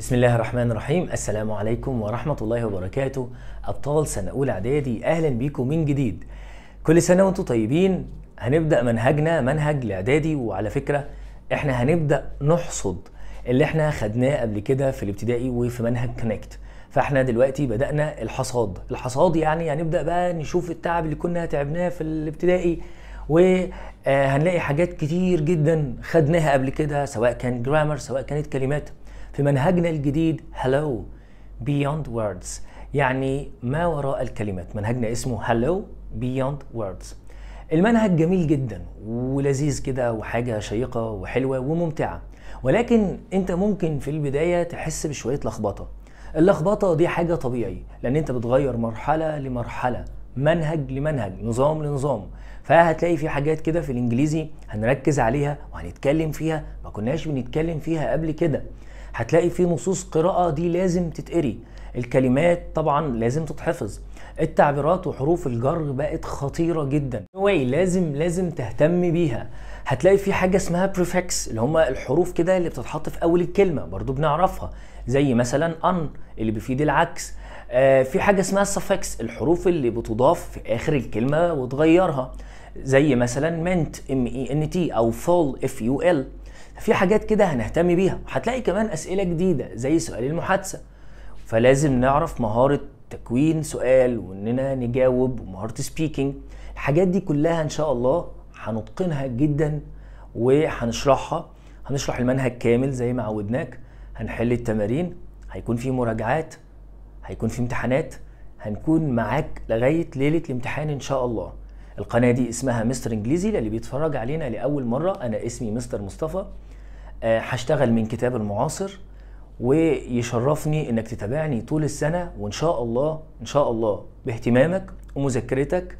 بسم الله الرحمن الرحيم السلام عليكم ورحمة الله وبركاته أبطال سنة أولى إعدادي أهلا بيكم من جديد كل سنة وأنتم طيبين هنبدأ منهجنا منهج الإعدادي وعلى فكرة إحنا هنبدأ نحصد اللي إحنا خدناه قبل كده في الابتدائي وفي منهج كونكت فإحنا دلوقتي بدأنا الحصاد الحصاد يعني هنبدأ بقى نشوف التعب اللي كنا تعبناه في الابتدائي وهنلاقي آه، حاجات كتير جدا خدناها قبل كده سواء كان جرامر سواء كانت كلمات في منهجنا الجديد هلو بيوند ووردز يعني ما وراء الكلمات منهجنا اسمه هلو بيوند ووردز المنهج جميل جدا ولذيذ كده وحاجة شيقة وحلوة وممتعة ولكن انت ممكن في البداية تحس بشوية لخبطة اللخبطة دي حاجة طبيعي لأن انت بتغير مرحلة لمرحلة منهج لمنهج نظام لنظام فهتلاقي في حاجات كده في الانجليزي هنركز عليها وهنتكلم فيها ما كناش بنتكلم فيها قبل كده هتلاقي في نصوص قراءه دي لازم تتقري الكلمات طبعا لازم تتحفظ التعبيرات وحروف الجر بقت خطيره جدا واي لازم لازم تهتم بيها هتلاقي في حاجه اسمها بريفكس اللي هم الحروف كده اللي بتتحط في اول الكلمه برضو بنعرفها زي مثلا ان اللي بيفيد العكس آه في حاجه اسمها suffix الحروف اللي بتضاف في اخر الكلمه وتغيرها زي مثلا منت ام اي ان تي او فول اف يو ال في حاجات كده هنهتم بيها وهتلاقي كمان اسئله جديده زي سؤال المحادثه فلازم نعرف مهاره تكوين سؤال واننا نجاوب ومهاره سبيكينج الحاجات دي كلها ان شاء الله هنتقنها جدا وهنشرحها هنشرح المنهج كامل زي ما عودناك هنحل التمارين هيكون في مراجعات هيكون في امتحانات هنكون معاك لغايه ليله الامتحان ان شاء الله القناه دي اسمها مستر انجليزي للي بيتفرج علينا لاول مره انا اسمي مستر مصطفى آه، هشتغل من كتاب المعاصر ويشرفني انك تتابعني طول السنه وان شاء الله ان شاء الله باهتمامك ومذاكرتك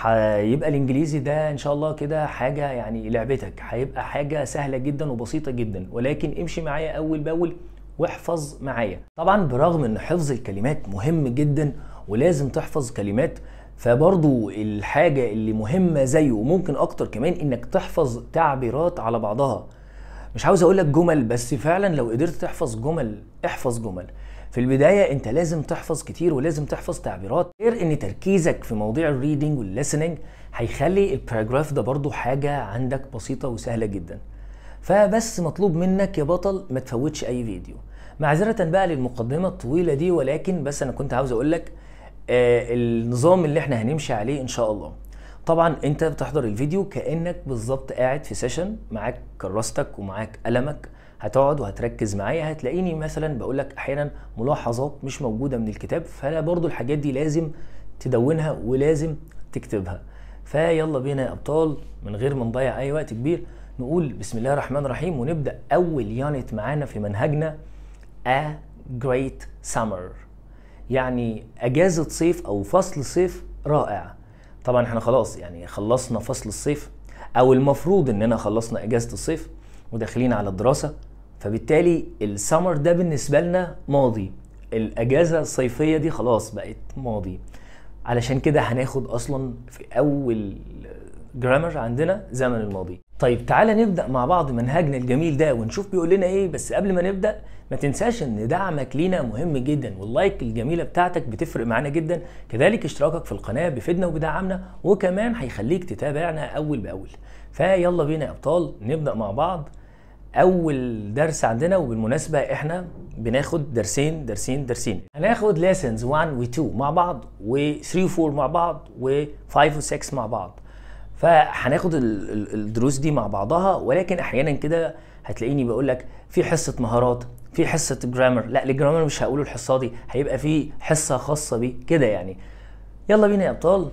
هيبقى الانجليزي ده ان شاء الله كده حاجه يعني لعبتك هيبقى حاجه سهله جدا وبسيطه جدا ولكن امشي معايا اول باول واحفظ معايا طبعا برغم ان حفظ الكلمات مهم جدا ولازم تحفظ كلمات فبرضو الحاجة اللي مهمة زيه وممكن أكتر كمان إنك تحفظ تعبيرات على بعضها مش عاوز أقولك جمل بس فعلا لو قدرت تحفظ جمل احفظ جمل في البداية أنت لازم تحفظ كتير ولازم تحفظ تعبيرات غير إن تركيزك في مواضيع الريدنج والليسننج هيخلي الباراجراف ده برضو حاجة عندك بسيطة وسهلة جدا فبس مطلوب منك يا بطل ما تفوتش أي فيديو معذرة بقى للمقدمة الطويلة دي ولكن بس أنا كنت عاوز أقولك آه، النظام اللي احنا هنمشي عليه ان شاء الله طبعا انت بتحضر الفيديو كانك بالظبط قاعد في سيشن معاك كراستك ومعاك قلمك هتقعد وهتركز معايا هتلاقيني مثلا بقول لك احيانا ملاحظات مش موجوده من الكتاب فانا برضو الحاجات دي لازم تدونها ولازم تكتبها فيلا بينا يا ابطال من غير ما نضيع اي وقت كبير نقول بسم الله الرحمن الرحيم ونبدا اول يانت معانا في منهجنا A Great Summer يعني اجازه صيف او فصل صيف رائع طبعا احنا خلاص يعني خلصنا فصل الصيف او المفروض اننا خلصنا اجازه الصيف وداخلين على الدراسه فبالتالي السمر ده بالنسبه لنا ماضي الاجازه الصيفيه دي خلاص بقت ماضي علشان كده هناخد اصلا في اول جرامر عندنا زمن الماضي طيب تعالى نبدا مع بعض منهجنا الجميل ده ونشوف بيقول لنا ايه بس قبل ما نبدا ما تنساش ان دعمك لينا مهم جدا واللايك الجميله بتاعتك بتفرق معانا جدا كذلك اشتراكك في القناه بيفيدنا وبيدعمنا وكمان هيخليك تتابعنا اول باول فيلا بينا يا ابطال نبدا مع بعض اول درس عندنا وبالمناسبه احنا بناخد درسين درسين درسين هناخد lessons 1 و 2 مع بعض و 3 و 4 مع بعض و 5 و 6 مع بعض فهناخد الدروس دي مع بعضها ولكن احيانا كده هتلاقيني بقول لك في حصه مهارات في حصه جرامر لا الجرامر مش هقوله الحصه دي هيبقى في حصه خاصه بيه كده يعني يلا بينا يا ابطال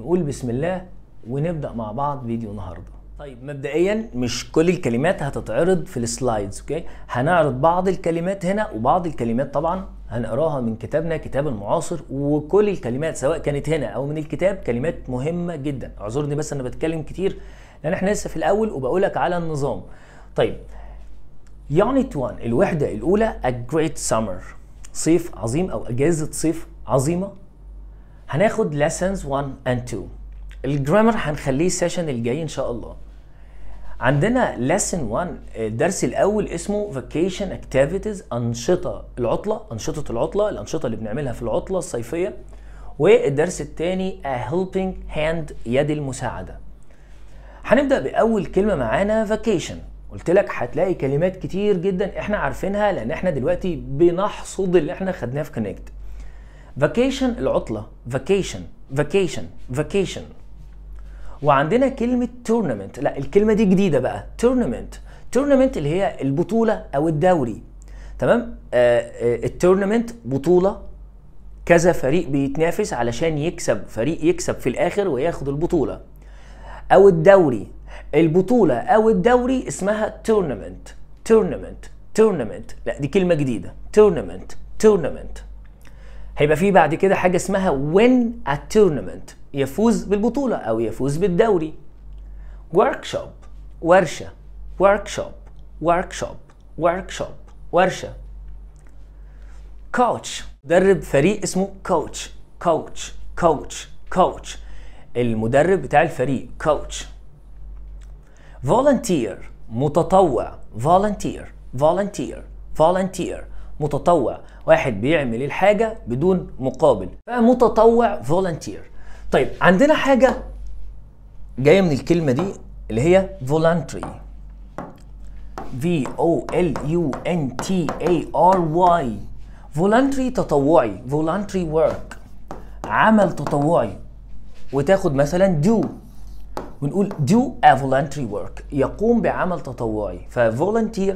نقول بسم الله ونبدا مع بعض فيديو النهارده طيب مبدئيا مش كل الكلمات هتتعرض في السلايدز اوكي هنعرض بعض الكلمات هنا وبعض الكلمات طبعا هنقراها من كتابنا كتاب المعاصر وكل الكلمات سواء كانت هنا او من الكتاب كلمات مهمه جدا اعذرني بس انا بتكلم كتير لان احنا لسه في الاول وبقولك على النظام طيب يونت 1 الوحدة الأولى A Great Summer صيف عظيم أو أجازة صيف عظيمة هناخد lessons 1 and 2 الجرامر هنخليه السيشن الجاي إن شاء الله عندنا lesson 1 الدرس الأول اسمه Vacation Activities أنشطة العطلة أنشطة العطلة الأنشطة اللي بنعملها في العطلة الصيفية والدرس الثاني A Helping Hand يد المساعدة هنبدأ بأول كلمة معانا Vacation قلت لك هتلاقي كلمات كتير جدا احنا عارفينها لان احنا دلوقتي بنحصد اللي احنا خدناه في كونكت فاكيشن العطله فاكيشن فاكيشن فاكيشن وعندنا كلمه تورنمنت لا الكلمه دي جديده بقى تورنمنت تورنمنت اللي هي البطوله او الدوري تمام آه، آه، التورنمنت بطوله كذا فريق بيتنافس علشان يكسب فريق يكسب في الاخر وياخد البطوله او الدوري البطوله او الدوري اسمها تورنمنت تورنمنت تورنمنت لا دي كلمه جديده تورنمنت تورنمنت هيبقى في بعد كده حاجه اسمها وين ا تورنمنت يفوز بالبطوله او يفوز بالدوري ورك شوب ورشه ورك شوب ورك شوب ورك شوب ورشه كوتش مدرب فريق اسمه كوتش كوتش كوتش كوتش المدرب بتاع الفريق كوتش volunteer متطوع volunteer volunteer volunteer متطوع واحد بيعمل الحاجة بدون مقابل فمتطوع volunteer طيب عندنا حاجة جاية من الكلمة دي اللي هي voluntary V O L U N T A R Y voluntary تطوعي voluntary work عمل تطوعي وتاخد مثلا do ونقول do a voluntary work يقوم بعمل تطوعي فvolunteer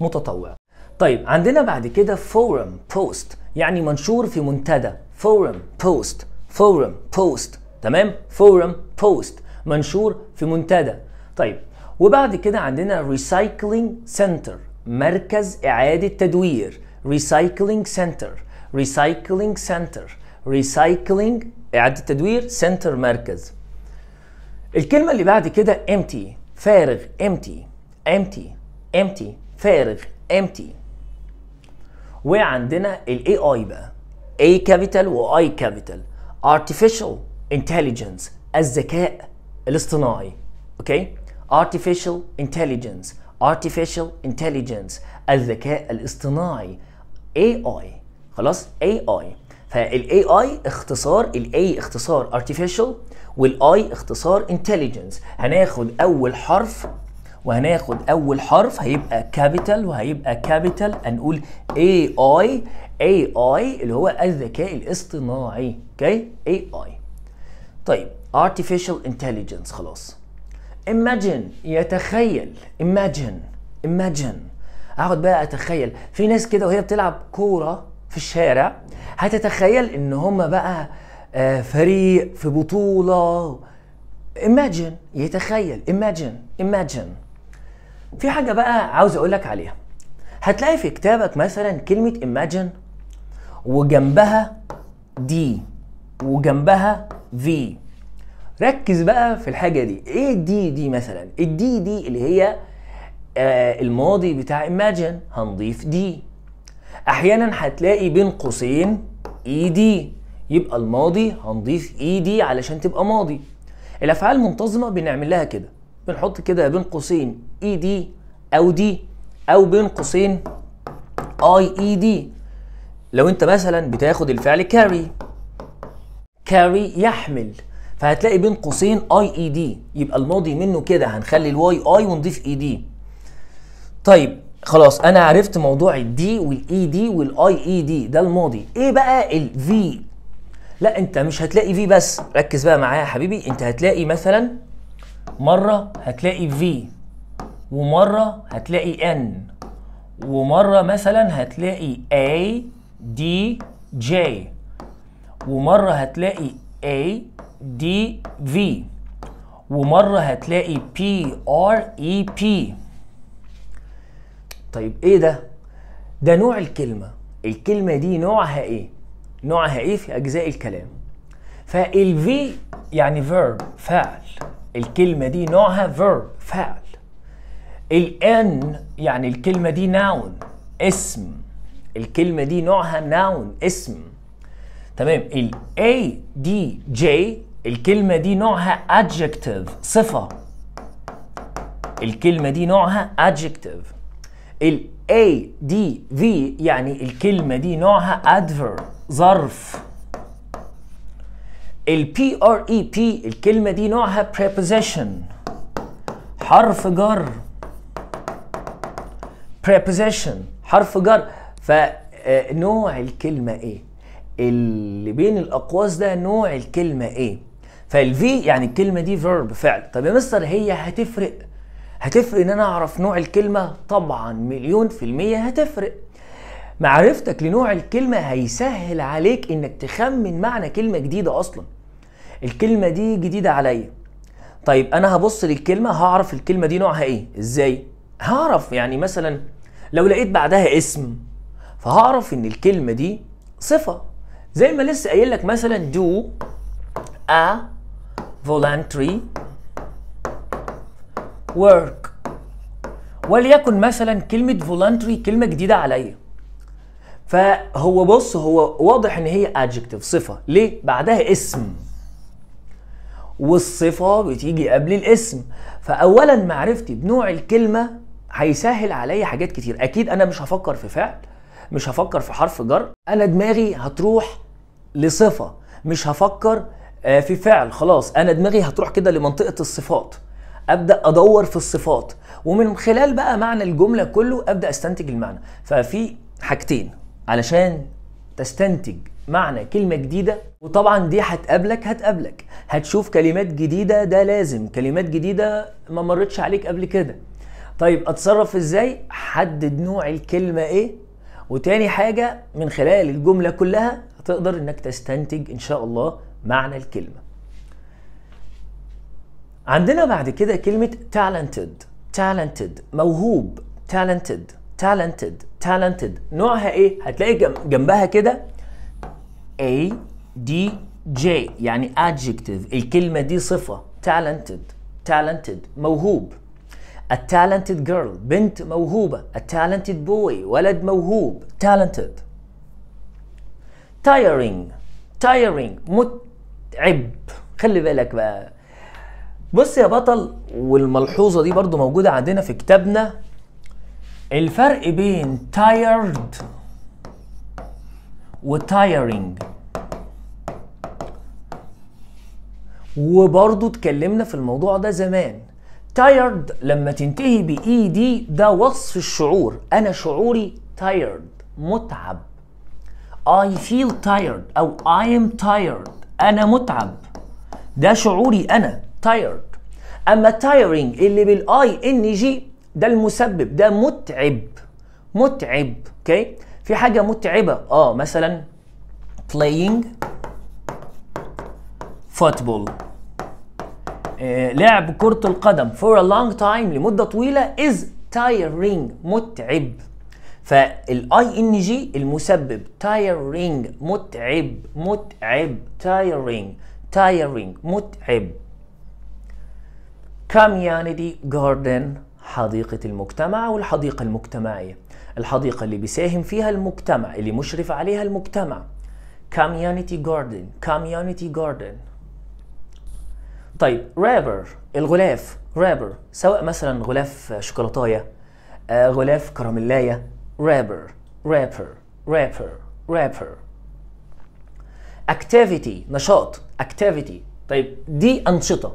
متطوع طيب عندنا بعد كده forum post يعني منشور في منتدى forum post forum post تمام forum post منشور في منتدى طيب وبعد كده عندنا recycling center مركز إعادة تدوير recycling center recycling center recycling إعادة تدوير center مركز الكلمة اللي بعد كده empty فارغ empty empty empty فارغ empty وعندنا ال AI بقى A capital و I capital artificial intelligence الذكاء الاصطناعي اوكي artificial intelligence artificial intelligence الذكاء الاصطناعي AI خلاص AI فال AI اختصار ال A اختصار artificial والاي اختصار انتليجنس هناخد اول حرف وهناخد اول حرف هيبقى كابيتال وهيبقى كابيتال هنقول اي اي اي اي اللي هو الذكاء الاصطناعي اوكي اي اي طيب artificial intelligence خلاص imagine يتخيل imagine imagine اقعد بقى اتخيل في ناس كده وهي بتلعب كوره في الشارع هتتخيل ان هم بقى آه، فريق في بطولة imagine يتخيل imagine imagine في حاجة بقى عاوز أقولك عليها هتلاقي في كتابك مثلا كلمة imagine وجنبها دي وجنبها في ركز بقى في الحاجة دي ايه الدي دي مثلا الدي دي اللي هي آه الماضي بتاع imagine هنضيف دي احيانا هتلاقي بين قوسين اي e دي يبقى الماضي هنضيف ايدي e علشان تبقى ماضي الافعال المنتظمه بنعمل لها كده بنحط كده بين قوسين اي e دي او دي او بين قوسين اي اي دي لو انت مثلا بتاخد الفعل كاري كاري يحمل فهتلاقي بين قوسين اي اي دي يبقى الماضي منه كده هنخلي الواي اي ونضيف اي e دي طيب خلاص انا عرفت موضوع الدي والاي دي والاي اي دي ده الماضي ايه بقى الفي لا انت مش هتلاقي في بس ركز بقى معايا يا حبيبي انت هتلاقي مثلا مره هتلاقي في ومره هتلاقي ان ومره مثلا هتلاقي A D J ومره هتلاقي A D V ومره هتلاقي P R E P طيب ايه ده ده نوع الكلمه الكلمه دي نوعها ايه نوعها ايه في اجزاء الكلام فالفي يعني فيرب فعل الكلمه دي نوعها فيرب فعل الان يعني الكلمه دي ناون اسم الكلمه دي نوعها ناون اسم تمام الـ A D J الكلمة دي نوعها adjective صفة الكلمة دي نوعها adjective الـ A D V يعني الكلمة دي نوعها adverb ظرف ال P R E P الكلمة دي نوعها preposition حرف جر preposition حرف جر فنوع آه، الكلمة ايه اللي بين الأقواس ده نوع الكلمة ايه V يعني الكلمة دي verb فعل طب يا مستر هي هتفرق هتفرق ان انا اعرف نوع الكلمة طبعا مليون في المية هتفرق معرفتك لنوع الكلمة هيسهل عليك انك تخمن معنى كلمة جديدة اصلا الكلمة دي جديدة عليا طيب انا هبص للكلمة هعرف الكلمة دي نوعها ايه ازاي هعرف يعني مثلا لو لقيت بعدها اسم فهعرف ان الكلمة دي صفة زي ما لسه قايل لك مثلا do a voluntary work وليكن مثلا كلمة voluntary كلمة جديدة عليا فهو بص هو واضح ان هي ادجكتيف صفه ليه بعدها اسم والصفه بتيجي قبل الاسم فاولا معرفتي بنوع الكلمه هيسهل عليا حاجات كتير اكيد انا مش هفكر في فعل مش هفكر في حرف جر انا دماغي هتروح لصفه مش هفكر آه، في فعل خلاص انا دماغي هتروح كده لمنطقه الصفات ابدا ادور في الصفات ومن خلال بقى معنى الجمله كله ابدا استنتج المعنى ففي حاجتين علشان تستنتج معنى كلمة جديدة وطبعا دي هتقابلك هتقابلك هتشوف كلمات جديدة ده لازم كلمات جديدة ما مرتش عليك قبل كده طيب اتصرف ازاي حدد نوع الكلمة ايه وتاني حاجة من خلال الجملة كلها هتقدر انك تستنتج ان شاء الله معنى الكلمة عندنا بعد كده كلمة talented talented موهوب talented talented talented نوعها ايه هتلاقي جنبها كده A D J يعني adjective الكلمة دي صفة talented talented موهوب a talented girl بنت موهوبة a talented boy ولد موهوب talented tiring tiring متعب خلي بالك بقى بص يا بطل والملحوظة دي برضو موجودة عندنا في كتابنا الفرق بين tired tiring وبرضه اتكلمنا في الموضوع ده زمان tired لما تنتهي ب اي e دي ده وصف الشعور انا شعوري tired متعب I feel tired او I am tired انا متعب ده شعوري انا tired اما tiring اللي بالاي ان جي ده المسبب ده متعب متعب اوكي في حاجه متعبه اه مثلا playing football آه، لعب كرة القدم for a long time لمدة طويلة is tiring متعب فالاي ان جي المسبب tiring متعب متعب tiring tiring متعب community garden حديقة المجتمع والحديقة المجتمعية الحديقة اللي بيساهم فيها المجتمع اللي مشرف عليها المجتمع community garden community garden طيب رابر الغلاف رابر سواء مثلا غلاف شوكولاتايه آه، غلاف كراميلايه رابر رابر رابر رابر اكتيفيتي نشاط اكتيفيتي طيب دي انشطه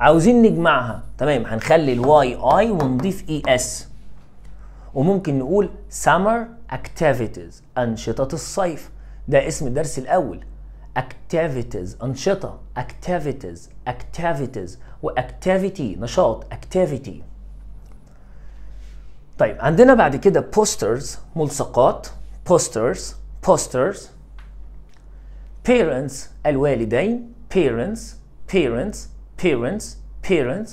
عاوزين نجمعها تمام هنخلي الواي اي ونضيف اي e اس وممكن نقول summer activities أنشطة الصيف ده اسم الدرس الأول activities أنشطة activities activities واكتيفيتي نشاط activity طيب عندنا بعد كده posters ملصقات posters posters parents الوالدين parents parents parents parents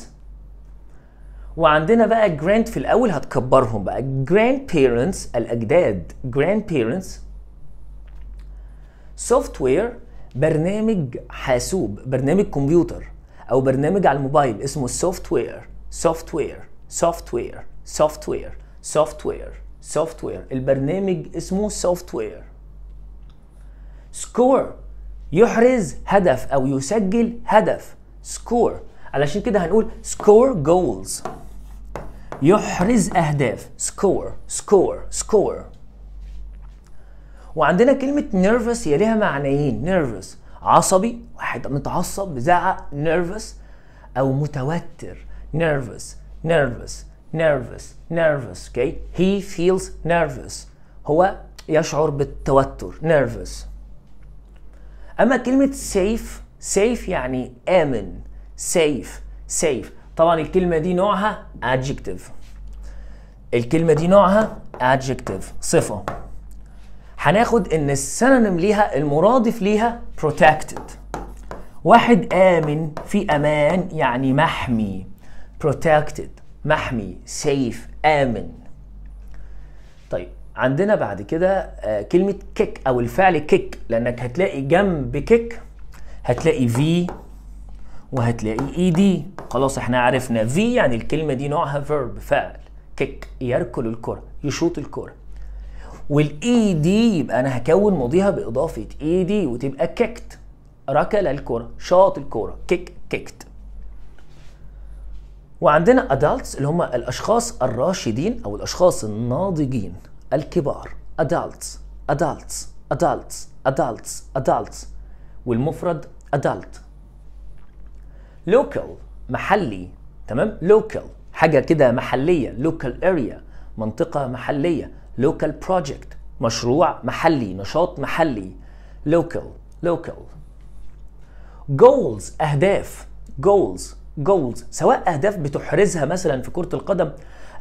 وعندنا بقى grand في الأول هتكبرهم بقى grandparents الأجداد grandparents software برنامج حاسوب برنامج كمبيوتر أو برنامج على الموبايل اسمه software software software software software software البرنامج اسمه software score يحرز هدف أو يسجل هدف سكور علشان كده هنقول سكور جولز يحرز اهداف سكور سكور سكور وعندنا كلمة نيرفس هي ليها معنيين نيرفس عصبي واحد متعصب بزعق نيرفس او متوتر نيرفس نيرفس نيرفس نيرفس اوكي هي فيلز نيرفس هو يشعر بالتوتر نيرفس اما كلمة سيف سيف يعني آمن سيف سيف طبعا الكلمة دي نوعها adjective الكلمة دي نوعها adjective صفة هناخد ان السينونيم ليها المرادف ليها protected واحد آمن في أمان يعني محمي protected محمي سيف آمن طيب عندنا بعد كده آه، كلمة كيك أو الفعل كيك لأنك هتلاقي جنب كيك هتلاقي في وهتلاقي اي e دي خلاص احنا عرفنا في يعني الكلمه دي نوعها فيرب فعل كيك يركل الكره يشوط الكره والاي دي e يبقى انا هكون ماضيها باضافه اي e دي وتبقى كيكت ركل الكره شاط الكره كيك كيكت وعندنا adults اللي هم الاشخاص الراشدين او الاشخاص الناضجين الكبار adults adults adults adults adults adults والمفرد adult local محلي تمام local حاجه كده محليه local area منطقه محليه local project مشروع محلي نشاط محلي local local goals اهداف goals goals سواء اهداف بتحرزها مثلا في كره القدم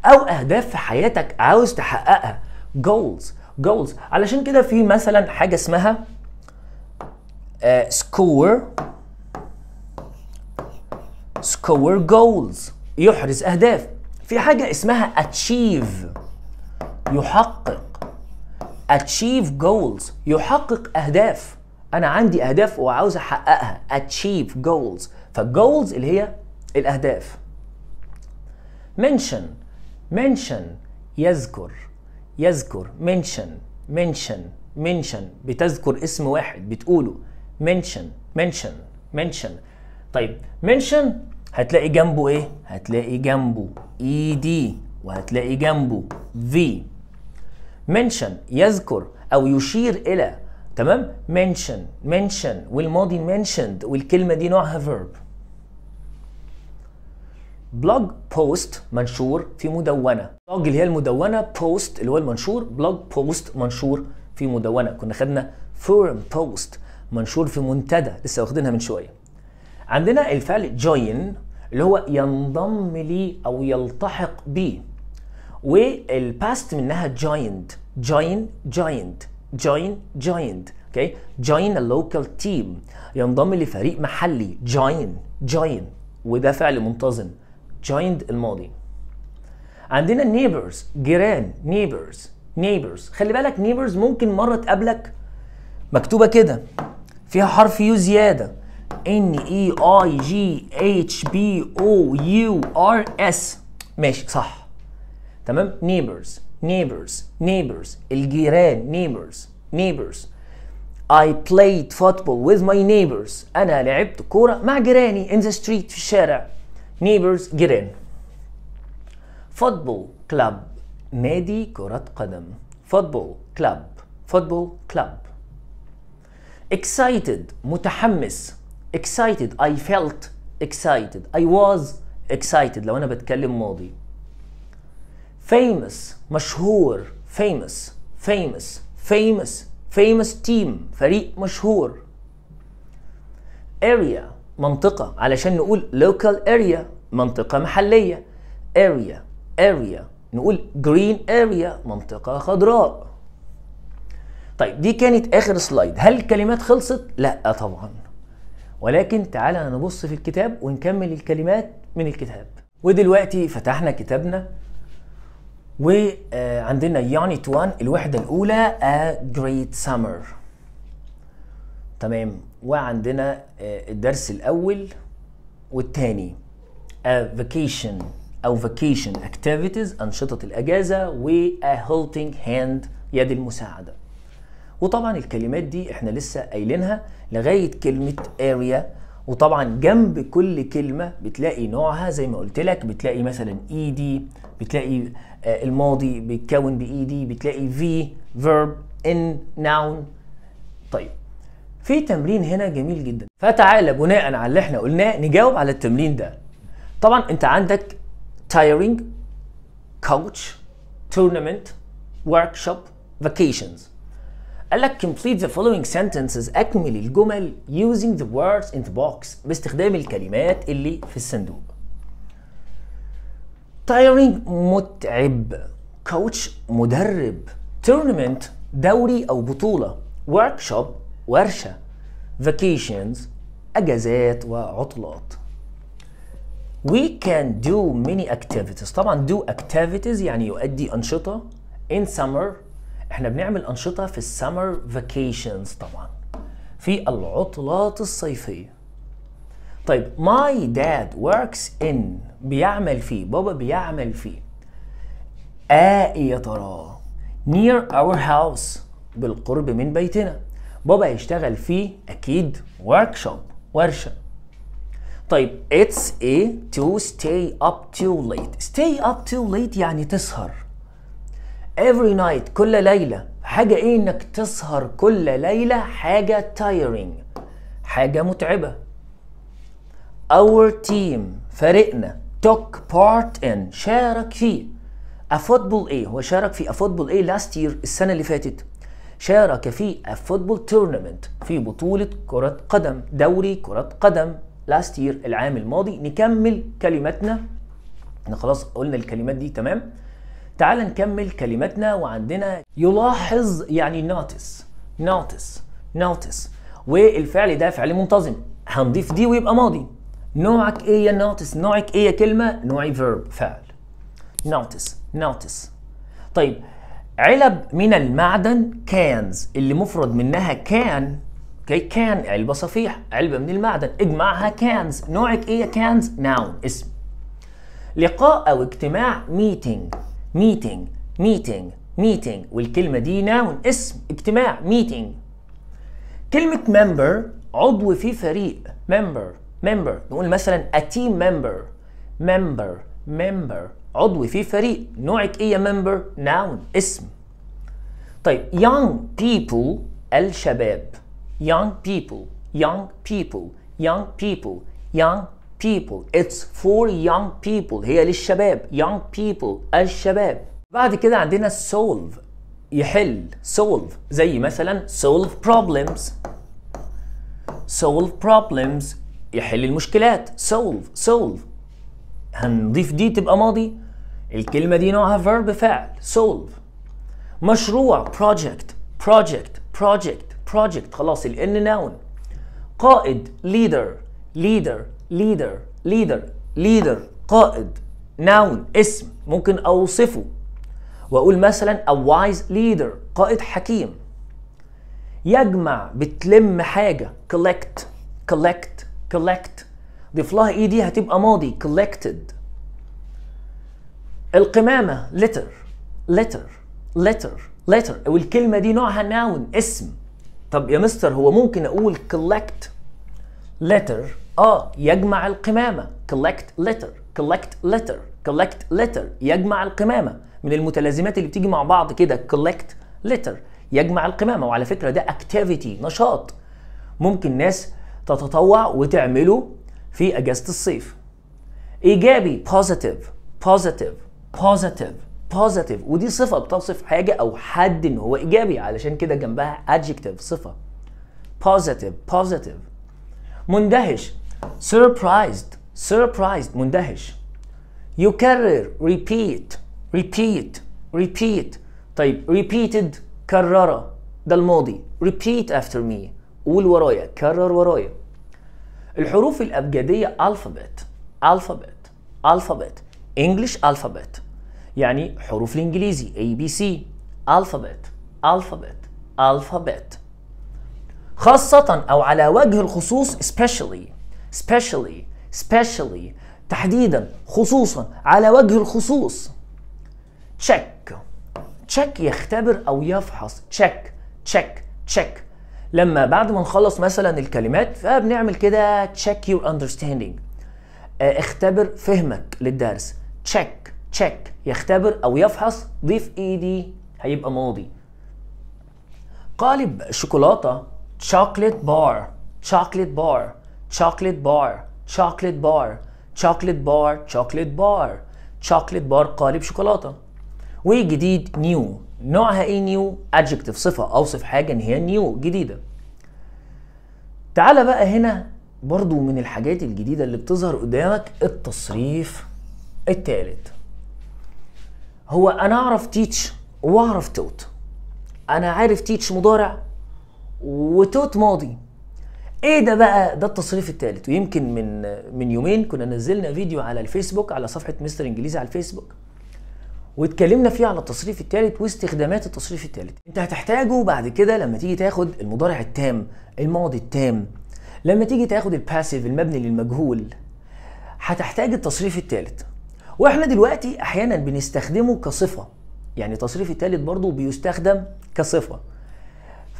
او اهداف في حياتك عاوز تحققها goals goals علشان كده في مثلا حاجه اسمها سكور سكور جولز يحرز اهداف في حاجه اسمها اتشيف يحقق اتشيف جولز يحقق اهداف انا عندي اهداف وعاوز احققها اتشيف جولز فالجولز اللي هي الاهداف منشن منشن يذكر يذكر منشن منشن منشن بتذكر اسم واحد بتقوله منشن منشن منشن طيب منشن هتلاقي جنبه ايه هتلاقي جنبه اي e دي وهتلاقي جنبه في منشن يذكر او يشير الى تمام منشن منشن والماضي منشند والكلمه دي نوعها فيرب بلوج بوست منشور في مدونه بلوج اللي هي المدونه بوست اللي هو المنشور بلوج بوست منشور في مدونه كنا خدنا فورم بوست منشور في منتدى لسه واخدينها من شويه عندنا الفعل جوين اللي هو ينضم لي او يلتحق بي والباست منها جويند جوين جويند جوين جويند اوكي جوين اللوكال تيم ينضم لفريق محلي جوين جوين وده فعل منتظم جويند الماضي عندنا نيبرز جيران نيبرز نيبرز خلي بالك نيبرز ممكن مره تقابلك مكتوبه كده فيها حرف يو زياده ان اي اي جي اتش بي او يو ار اس ماشي صح تمام neighbors neighbors neighbors الجيران neighbors neighbors I played football with my neighbors أنا لعبت كورة مع جيراني in the street في الشارع neighbors جيران football club نادي كرة قدم football club football club excited متحمس excited I felt excited I was excited لو انا بتكلم ماضي famous مشهور famous famous famous famous team فريق مشهور area منطقة علشان نقول local area منطقة محلية area area نقول green area منطقة خضراء طيب دي كانت اخر سلايد هل الكلمات خلصت لا طبعا ولكن تعالى نبص في الكتاب ونكمل الكلمات من الكتاب ودلوقتي فتحنا كتابنا وعندنا يونت يعني 1 الوحده الاولى a great summer تمام وعندنا آه، الدرس الاول والثاني a vacation او vacation activities انشطه الاجازه و a helping hand يد المساعده وطبعا الكلمات دي احنا لسه قايلينها لغايه كلمه اريا وطبعا جنب كل كلمه بتلاقي نوعها زي ما قلت لك بتلاقي مثلا اي دي بتلاقي آه، الماضي بيتكون باي دي بتلاقي في فيرب ان ناون طيب في تمرين هنا جميل جدا فتعالى بناء على اللي احنا قلناه نجاوب على التمرين ده طبعا انت عندك كوتش تورنمنت ورك شوب فاكيشنز قال لك complete the following sentences اكمل الجمل using the words in the box باستخدام الكلمات اللي في الصندوق tiring متعب coach مدرب tournament دوري او بطوله workshop ورشه vacations اجازات وعطلات We can do many activities طبعا do activities يعني يؤدي أنشطة in summer احنا بنعمل انشطه في السمر فاكيشنز طبعا في العطلات الصيفيه طيب ماي داد وركس ان بيعمل فيه بابا بيعمل فيه آه يا ترى near اور هاوس بالقرب من بيتنا بابا يشتغل فيه اكيد workshop ورشه طيب it's a to stay up too late stay up too late يعني تسهر every night كل ليله حاجه ايه انك تسهر كل ليله حاجه tiring حاجه متعبه our team فريقنا took part in شارك فيه a football ايه هو شارك في a football ايه last year السنه اللي فاتت شارك في a football tournament في بطوله كره قدم دوري كره قدم last year العام الماضي نكمل كلماتنا احنا خلاص قلنا الكلمات دي تمام تعال نكمل كلمتنا وعندنا يلاحظ يعني ناتس ناتس ناتس والفعل ده فعل منتظم هنضيف دي ويبقى ماضي نوعك ايه يا ناتس نوعك ايه يا كلمه نوعي فيرب فعل ناتس ناتس طيب علب من المعدن كانز اللي مفرد منها كان اوكي كان علبه صفيح علبه من المعدن اجمعها كانز نوعك ايه يا كانز ناون اسم لقاء او اجتماع ميتنج ميتنج ميتنج ميتنج والكلمه دي ناون اسم اجتماع ميتنج كلمه ممبر عضو في فريق ممبر ممبر نقول مثلا a team member member member عضو في فريق نوعك ايه يا ممبر ناون اسم طيب young people الشباب young people young people young people young people it's for young people هي للشباب young people الشباب بعد كده عندنا solve يحل solve زي مثلا solve problems solve problems يحل المشكلات solve solve هنضيف دي تبقى ماضي الكلمة دي نوعها verb فعل solve مشروع project project project project خلاص ال n noun قائد leader leader leader leader leader قائد noun اسم ممكن اوصفه واقول مثلا a wise leader قائد حكيم يجمع بتلم حاجه collect collect collect ضيف لها ايه دي هتبقى ماضي collected القمامه letter letter letter letter والكلمه دي نوعها noun اسم طب يا مستر هو ممكن اقول collect letter اه يجمع القمامة collect litter collect litter collect litter يجمع القمامة من المتلازمات اللي بتيجي مع بعض كده collect litter يجمع القمامة وعلى فكرة ده activity نشاط ممكن ناس تتطوع وتعمله في اجازة الصيف ايجابي positive positive positive positive ودي صفة بتوصف حاجة او حد ان هو ايجابي علشان كده جنبها adjective صفة positive positive مندهش surprised surprised مندهش يكرر repeat repeat repeat طيب repeated كرر ده الماضي repeat after me قول ورايا كرر ورايا الحروف الأبجدية alphabet alphabet alphabet English alphabet يعني حروف الإنجليزي A B C alphabet alphabet alphabet خاصة أو على وجه الخصوص especially especially especially تحديدا خصوصا على وجه الخصوص check check يختبر او يفحص check check check لما بعد ما نخلص مثلا الكلمات فبنعمل كده check your understanding آه، اختبر فهمك للدرس check check يختبر او يفحص ضيف ايدي هيبقى ماضي قالب شوكولاته chocolate bar chocolate bar chocolate bar chocolate bar chocolate bar chocolate bar chocolate bar قالب شوكولاته وجديد نيو نوعها ايه نيو adjective صفه اوصف حاجه ان هي نيو جديده تعالى بقى هنا برضو من الحاجات الجديده اللي بتظهر قدامك التصريف الثالث هو انا اعرف تيتش واعرف توت انا عارف تيتش مضارع وتوت ماضي ايه ده بقى ده التصريف الثالث ويمكن من من يومين كنا نزلنا فيديو على الفيسبوك على صفحه مستر انجليزي على الفيسبوك واتكلمنا فيه على التصريف الثالث واستخدامات التصريف الثالث انت هتحتاجه بعد كده لما تيجي تاخد المضارع التام الماضي التام لما تيجي تاخد الباسيف المبني للمجهول هتحتاج التصريف الثالث واحنا دلوقتي احيانا بنستخدمه كصفه يعني التصريف الثالث برضه بيستخدم كصفه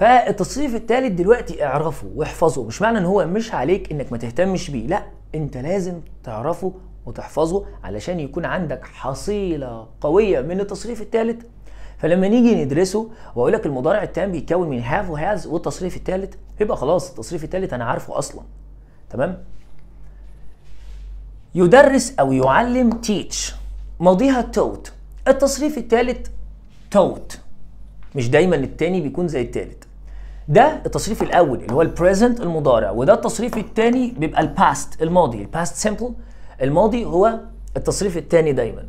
فالتصنيف الثالث دلوقتي اعرفه واحفظه مش معنى ان هو مش عليك انك ما تهتمش بيه لا انت لازم تعرفه وتحفظه علشان يكون عندك حصيله قويه من التصريف الثالث فلما نيجي ندرسه واقول لك المضارع التام بيتكون من هاف وهاز والتصريف الثالث يبقى خلاص التصريف الثالث انا عارفه اصلا تمام يدرس او يعلم تيتش ماضيها توت التصريف الثالث توت مش دايما التاني بيكون زي التالت ده التصريف الاول اللي هو البريزنت المضارع وده التصريف الثاني بيبقى الباست الماضي الباست سمبل الماضي هو التصريف الثاني دايما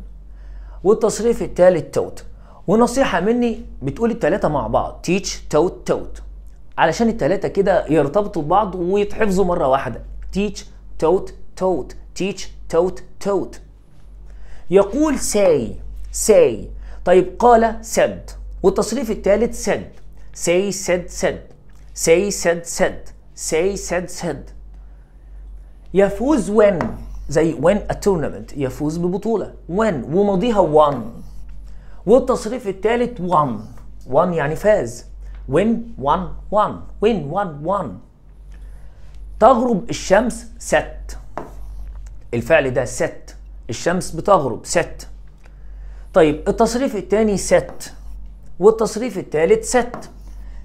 والتصريف الثالث توت ونصيحه مني بتقول الثلاثه مع بعض تيتش توت توت علشان الثلاثه كده يرتبطوا ببعض ويتحفظوا مره واحده تيتش توت توت تيتش توت توت يقول ساي ساي طيب قال سد والتصريف الثالث سد say said said say said said say said said يفوز when زي when a tournament يفوز ببطولة when وماضيها won والتصريف الثالث won won يعني فاز win won won win won won تغرب الشمس set الفعل ده set الشمس بتغرب set طيب التصريف الثاني set والتصريف الثالث set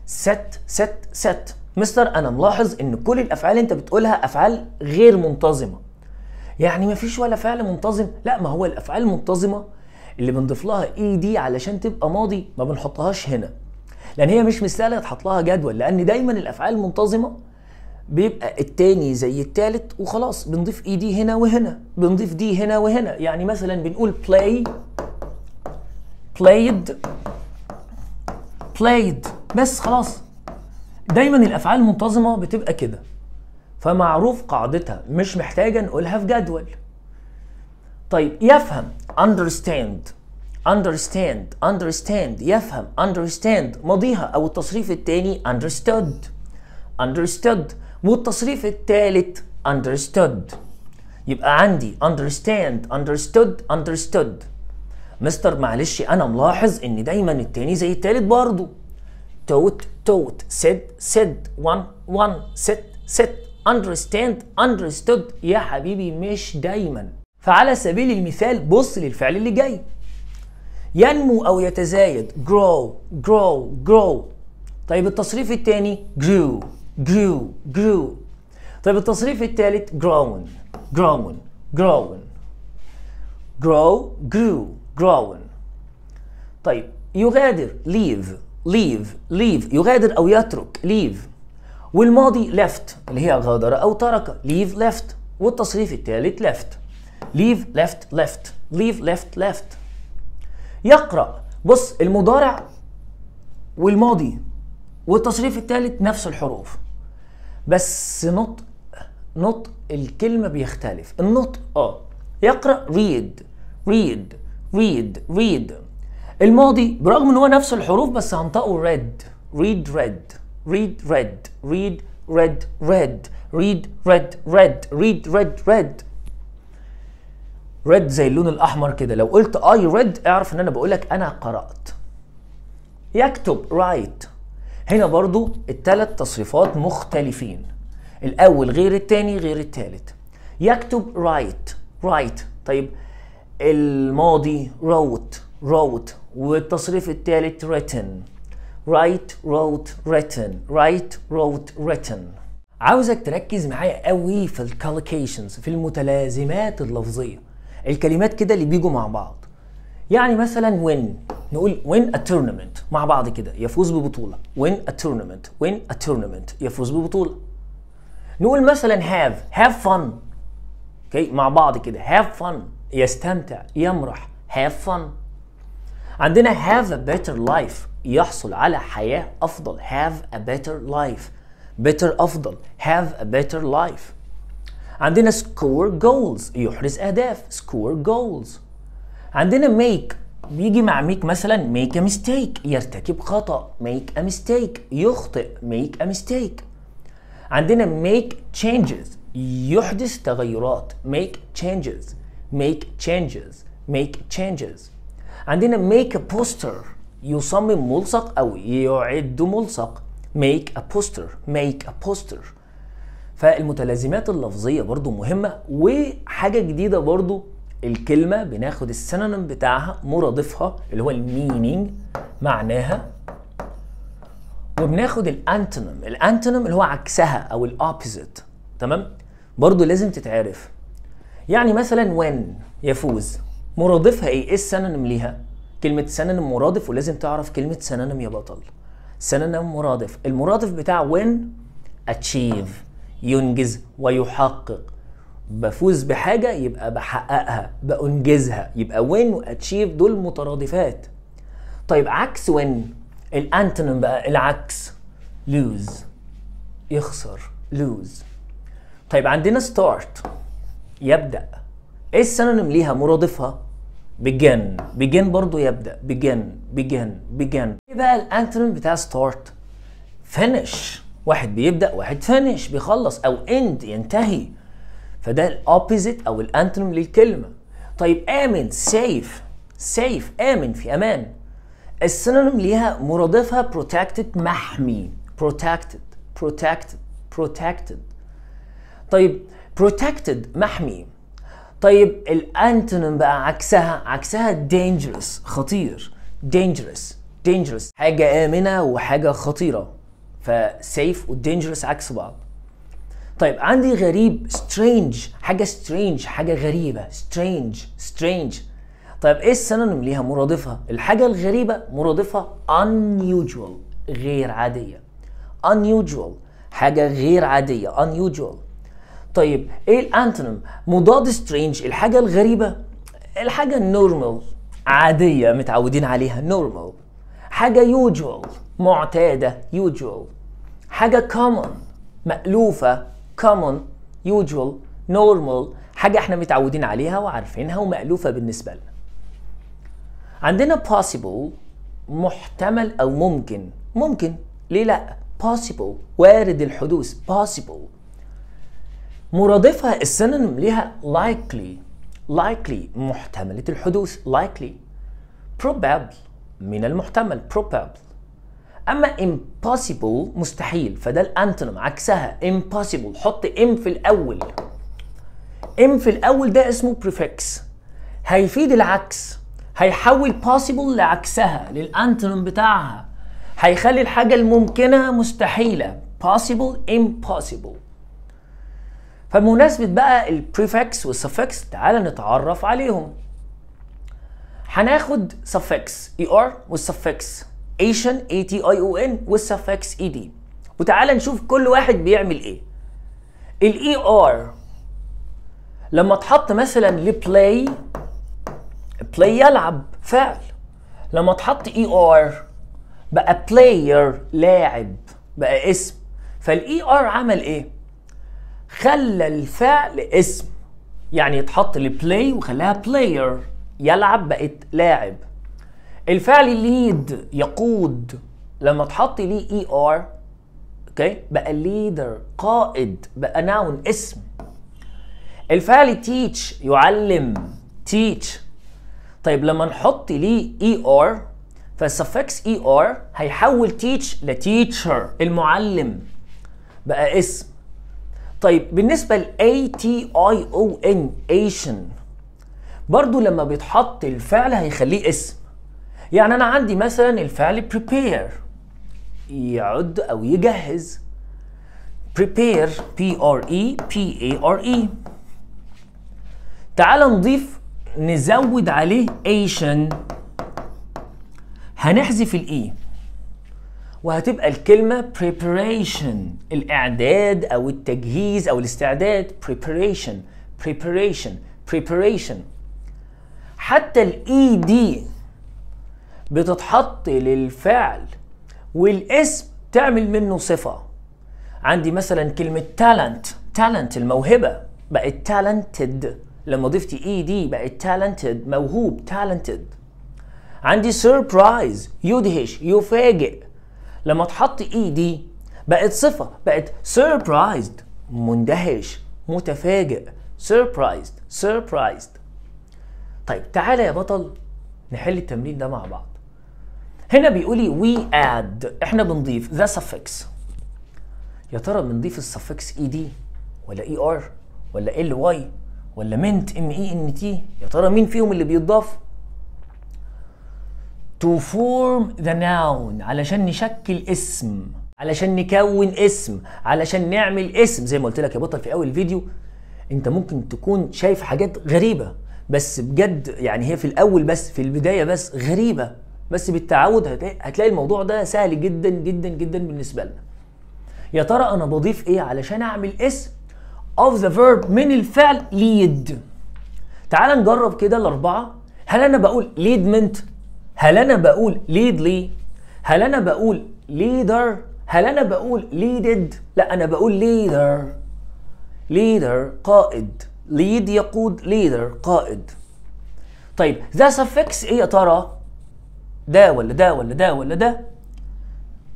ست ست ست مستر انا ملاحظ ان كل الافعال اللي انت بتقولها افعال غير منتظمه يعني مفيش ولا فعل منتظم لا ما هو الافعال المنتظمه اللي بنضيف لها اي دي علشان تبقى ماضي ما بنحطهاش هنا لان هي مش مستاهله يتحط لها جدول لان دايما الافعال المنتظمه بيبقى التاني زي التالت وخلاص بنضيف اي دي هنا وهنا بنضيف دي هنا وهنا يعني مثلا بنقول play played played بس خلاص دايما الافعال المنتظمه بتبقى كده فمعروف قاعدتها مش محتاجه نقولها في جدول طيب يفهم understand understand understand يفهم understand ماضيها او التصريف الثاني understood understood والتصريف الثالث understood يبقى عندي understand understood understood مستر معلش انا ملاحظ ان دايما التاني زي التالت برضه توت توت سد سد وان وان ست ست understand understood يا حبيبي مش دايما فعلى سبيل المثال بص للفعل اللي جاي ينمو او يتزايد grow grow grow طيب التصريف الثاني grew grew grew طيب التصريف الثالث grown grown grown grow grew grown طيب يغادر leave ليف ليف يغادر أو يترك ليف والماضي ليفت اللي هي غادر أو ترك ليف ليفت والتصريف الثالث ليفت ليف ليفت ليفت ليف لفت لفت يقرأ بص المضارع والماضي والتصريف الثالث نفس الحروف بس نطق نطق الكلمة بيختلف النطق اه يقرأ read read read read الماضي برغم ان هو نفس الحروف بس هنطقه ريد ريد ريد ريد ريد ريد ريد ريد ريد ريد ريد ريد ريد ريد ريد زي اللون الاحمر كده لو قلت اي ريد اعرف ان انا بقول لك انا قرات يكتب رايت هنا برضو الثلاث تصريفات مختلفين الاول غير الثاني غير الثالث يكتب رايت رايت طيب الماضي wrote wrote والتصريف الثالث written write wrote written write wrote written عاوزك تركز معايا قوي في الكالكيشنز في المتلازمات اللفظيه الكلمات كده اللي بيجوا مع بعض يعني مثلا when نقول win a tournament مع بعض كده يفوز ببطوله win a tournament win a tournament يفوز ببطوله نقول مثلا have have fun اوكي okay. مع بعض كده have fun يستمتع يمرح have fun عندنا have a better life يحصل على حياة أفضل have a better life better أفضل have a better life عندنا score goals يحرز أهداف score goals عندنا make بيجي مع make مثلا make a mistake يرتكب خطأ make a mistake يخطئ make a mistake عندنا make changes يحدث تغيرات make changes make changes make changes عندنا ميك ا بوستر يصمم ملصق او يعد ملصق ميك ا بوستر ميك ا بوستر فالمتلازمات اللفظيه برضو مهمه وحاجه جديده برضو الكلمه بناخد السينونيم بتاعها مرادفها اللي هو المينينج معناها وبناخد الانتونيم الانتونيم اللي هو عكسها او الاوبوزيت تمام برضو لازم تتعرف يعني مثلا when يفوز مرادفها ايه؟ ايه السننم ليها؟ كلمة سننم مرادف ولازم تعرف كلمة سننم يا بطل. سننم مرادف، المرادف بتاع وين اتشيف ينجز ويحقق بفوز بحاجة يبقى بحققها بأنجزها يبقى وين واتشيف دول مترادفات. طيب عكس وين الانتنم بقى العكس لوز يخسر لوز طيب عندنا ستارت يبدأ ايه السننم ليها مرادفها begin begin برضه يبدأ begin begin begin ايه بقى الانترم بتاع start finish واحد بيبدأ واحد finish بيخلص أو end ينتهي فده الاوبوزيت أو الانترم للكلمة طيب آمن سيف سيف آمن في أمان السينونيم ليها مرادفها protected محمي protected protected protected طيب protected محمي طيب الانتونيم بقى عكسها عكسها dangerous خطير dangerous دينجرس حاجه امنه وحاجه خطيره فسيف ودينجرس عكس بعض طيب عندي غريب سترينج حاجه سترينج حاجه غريبه سترينج سترينج طيب ايه السينونيم ليها مرادفها الحاجه الغريبه مرادفها unusual غير عاديه unusual حاجه غير عاديه unusual طيب ايه الانتونيم مضاد سترينج الحاجه الغريبه الحاجه النورمال عاديه متعودين عليها نورمال حاجه يوجوال معتاده يوجوال حاجه كومن مألوفه كومن يوجوال نورمال حاجه احنا متعودين عليها وعارفينها ومألوفه بالنسبه لنا عندنا possible محتمل او ممكن ممكن ليه لا possible وارد الحدوث possible مرادفها السينونيم ليها likely likely محتملة الحدوث likely probable من المحتمل probable اما impossible مستحيل فده الانتونم عكسها impossible حط ام في الاول ام في الاول ده اسمه prefix هيفيد العكس هيحول possible لعكسها للانتونم بتاعها هيخلي الحاجه الممكنه مستحيله possible impossible فبمناسبة بقى البريفكس والسفكس تعال نتعرف عليهم هناخد سفكس اي ار والسفكس ايشن اي تي اي او ان والسفكس اي دي وتعال نشوف كل واحد بيعمل ايه الاي ار e لما اتحط مثلا لبلاي بلاي يلعب فعل لما اتحط اي e ار بقى بلاير لاعب بقى اسم فالاي ار e عمل ايه خلى الفعل اسم يعني يتحط لبلاي وخلاها بلاير يلعب بقت لاعب الفعل ليد يقود لما تحط ليه اي ار اوكي بقى ليدر قائد بقى ناون اسم الفعل تيتش يعلم تيتش طيب لما نحط ليه اي ار فالسفكس اي ار هيحول تيتش لتيتشر المعلم بقى اسم طيب بالنسبه لاي تي اي او ان ايشن برضو لما بيتحط الفعل هيخليه اسم يعني انا عندي مثلا الفعل prepare يعد او يجهز prepare p r e p a r e تعال نضيف نزود عليه ايشن هنحذف الاي e. وهتبقى الكلمه preparation الاعداد او التجهيز او الاستعداد preparation preparation preparation حتى الاي دي e بتتحط للفعل والاسم تعمل منه صفه عندي مثلا كلمه talent talent الموهبه بقت talented لما ضفت اي e دي بقت talented موهوب talented عندي surprise يدهش يفاجئ لما تحط ايدي e بقت صفه بقت سيربرايزد مندهش متفاجئ سيربرايزد سيربرايزد طيب تعالى يا بطل نحل التمرين ده مع بعض هنا بيقولي وي اد احنا بنضيف ذا suffix يا ترى بنضيف السفكس اي دي ولا اي e ار ولا ال واي ولا منت ام اي ان تي يا ترى مين فيهم اللي بيتضاف to form the noun علشان نشكل اسم علشان نكون اسم علشان نعمل اسم زي ما قلت لك يا بطل في اول الفيديو انت ممكن تكون شايف حاجات غريبه بس بجد يعني هي في الاول بس في البدايه بس غريبه بس بالتعود هتلاقي, الموضوع ده سهل جدا جدا جدا بالنسبه لنا يا ترى انا بضيف ايه علشان اعمل اسم of the verb من الفعل lead تعال نجرب كده الاربعه هل انا بقول lead meant هل انا بقول ليد لي هل انا بقول ليدر هل انا بقول ليدد لا انا بقول ليدر ليدر قائد ليد يقود ليدر قائد طيب ذا سفكس ايه يا ترى ده ولا ده ولا ده ولا ده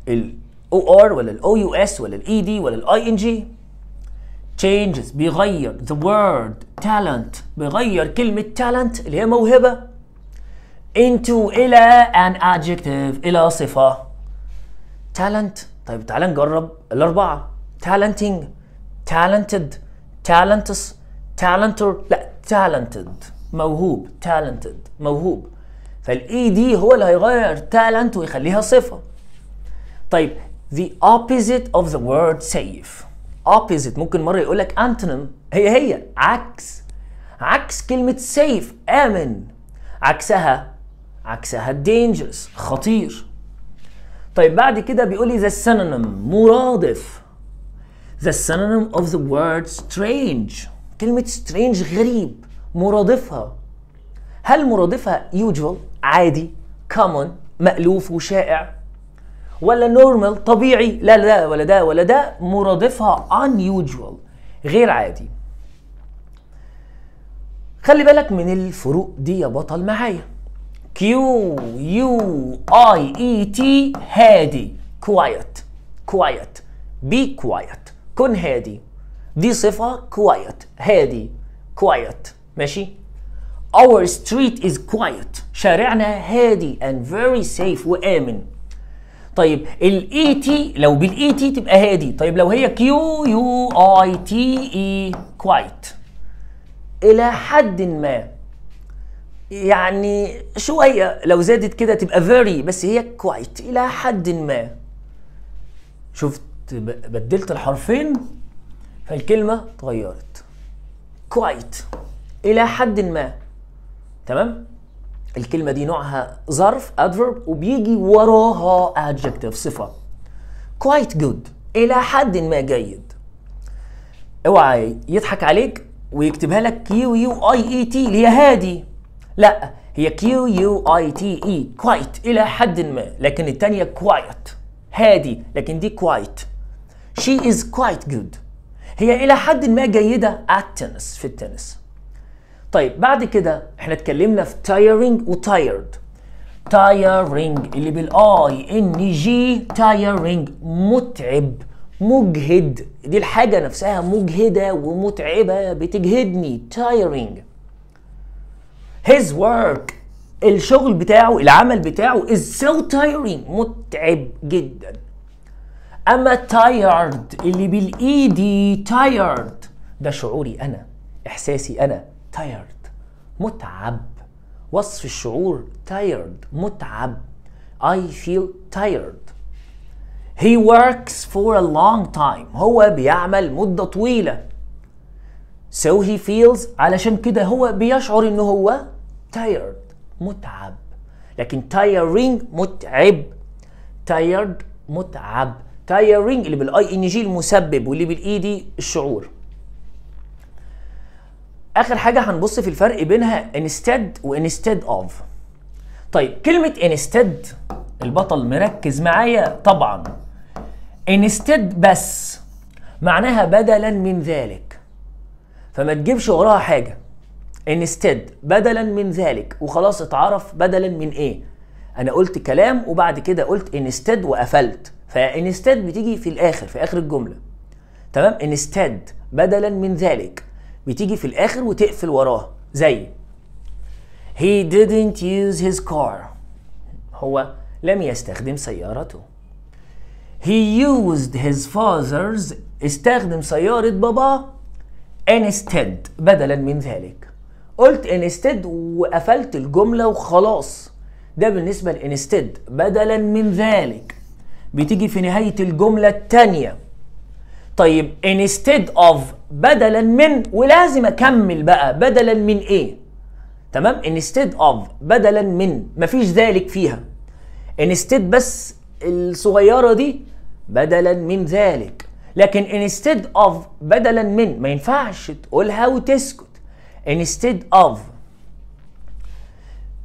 الاو ار ولا الاو يو اس ولا الاي دي e ولا الاي ان جي changes بيغير the word talent بيغير كلمة talent اللي هي موهبة into الى an adjective الى صفه talent طيب تعال نجرب الاربعه talenting talented talentus talenter لا talented موهوب talented موهوب فالاي دي هو اللي هيغير talent ويخليها صفه طيب the opposite of the word safe opposite ممكن مره يقول لك antonym هي هي عكس عكس كلمه safe امن عكسها عكسها dangerous خطير طيب بعد كده بيقول لي the synonym مرادف the synonym of the word strange كلمة strange غريب مرادفها هل مرادفها usual عادي common مألوف وشائع ولا normal طبيعي لا لا ولا ده ولا ده مرادفها unusual غير عادي خلي بالك من الفروق دي يا بطل معايا كيو يو اي اي تي هادي quiet quiet be quiet كن هادي دي صفة quiet هادي quiet ماشي our street is quiet شارعنا هادي and very safe وآمن طيب E T لو E T تبقى هادي طيب لو هي Q U I T E quiet الى حد ما يعني شويه لو زادت كده تبقى فيري بس هي كويت الى حد ما شفت بدلت الحرفين فالكلمه تغيرت كويت الى حد ما تمام الكلمه دي نوعها ظرف adverb وبيجي وراها adjective صفه كويت good الى حد ما جيد اوعى يضحك عليك ويكتبها لك كيو يو اي اي تي اللي هي هادي لا هي كيو يو اي تي e كوايت الى حد ما لكن الثانيه quiet هادي لكن دي quiet she is quite good هي الى حد ما جيده tennis في التنس طيب بعد كده احنا اتكلمنا في tiring tired tiring اللي بالاي ان جي tiring متعب مجهد دي الحاجه نفسها مجهده ومتعبه بتجهدني tiring his work الشغل بتاعه العمل بتاعه is so tiring متعب جدا اما tired اللي بالايدي tired ده شعوري انا احساسي انا tired متعب وصف الشعور tired متعب I feel tired He works for a long time هو بيعمل مدة طويلة So he feels علشان كده هو بيشعر ان هو tired متعب لكن tiring متعب tired متعب tiring اللي بالاي ان جي المسبب واللي بالاي دي الشعور اخر حاجه هنبص في الفرق بينها instead و instead of طيب كلمه instead البطل مركز معايا طبعا instead بس معناها بدلا من ذلك فما تجيبش وراها حاجه انستد بدلا من ذلك وخلاص اتعرف بدلا من ايه انا قلت كلام وبعد كده قلت انستد وقفلت فانستد بتيجي في الاخر في اخر الجمله تمام انستد بدلا من ذلك بتيجي في الاخر وتقفل وراه زي he didn't use his car هو لم يستخدم سيارته he used his father's استخدم سيارة باباه instead بدلا من ذلك قلت انستد وقفلت الجمله وخلاص ده بالنسبه لانستد بدلا من ذلك بتيجي في نهايه الجمله الثانيه طيب انستد اوف بدلا من ولازم اكمل بقى بدلا من ايه تمام انستد اوف بدلا من مفيش ذلك فيها انستد بس الصغيره دي بدلا من ذلك لكن انستد اوف بدلا من ما ينفعش تقولها وتسكت instead of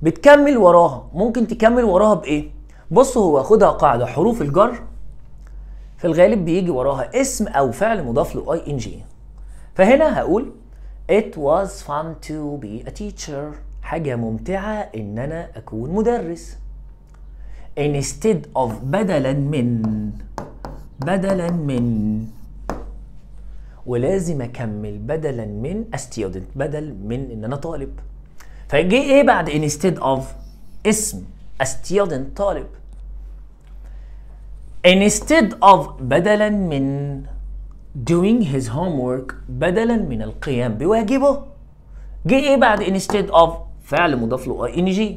بتكمل وراها ممكن تكمل وراها بايه بص هو خدها قاعده حروف الجر في الغالب بيجي وراها اسم او فعل مضاف له اي ان جي فهنا هقول it was fun to be a teacher حاجه ممتعه ان انا اكون مدرس instead of بدلا من بدلا من ولازم اكمل بدلا من استيودنت بدل من ان انا طالب فجه ايه بعد انستيد اوف اسم استيودنت طالب instead of بدلا من doing his homework بدلا من القيام بواجبه جه ايه بعد instead of فعل مضاف له ing آه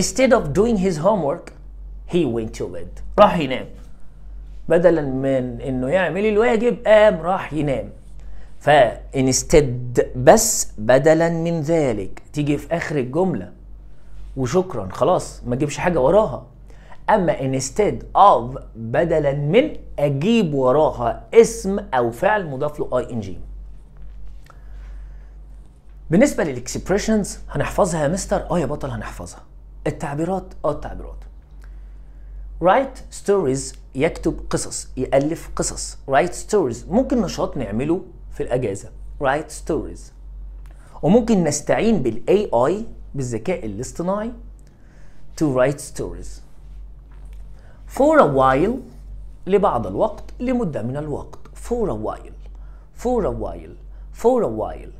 instead of doing his homework he went to bed راح ينام بدلا من انه يعمل الواجب قام راح ينام فانستد بس بدلا من ذلك تيجي في اخر الجمله وشكرا خلاص ما تجيبش حاجه وراها اما انستد اوف بدلا من اجيب وراها اسم او فعل مضاف له اي ان جي بالنسبه للاكسبريشنز هنحفظها يا مستر اه يا بطل هنحفظها التعبيرات اه التعبيرات write stories يكتب قصص يالف قصص رايت ستوريز ممكن نشاط نعمله في الاجازه رايت ستوريز وممكن نستعين بالاي اي بالذكاء الاصطناعي to write stories for a while لبعض الوقت لمدة من الوقت for a while for a while for a while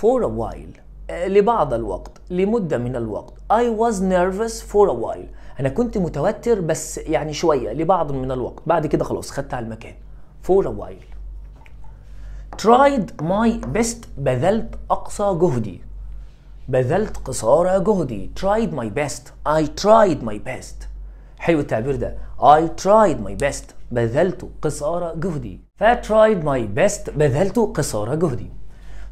for a while آه، لبعض الوقت لمدة من الوقت I was nervous for a while انا كنت متوتر بس يعني شويه لبعض من الوقت بعد كده خلاص خدت على المكان فور اوائل while tried my best بذلت اقصى جهدي بذلت قصارى جهدي tried my best I tried my best حلو التعبير ده I tried my best بذلت قصارى جهدي فا tried my best بذلت قصارى جهدي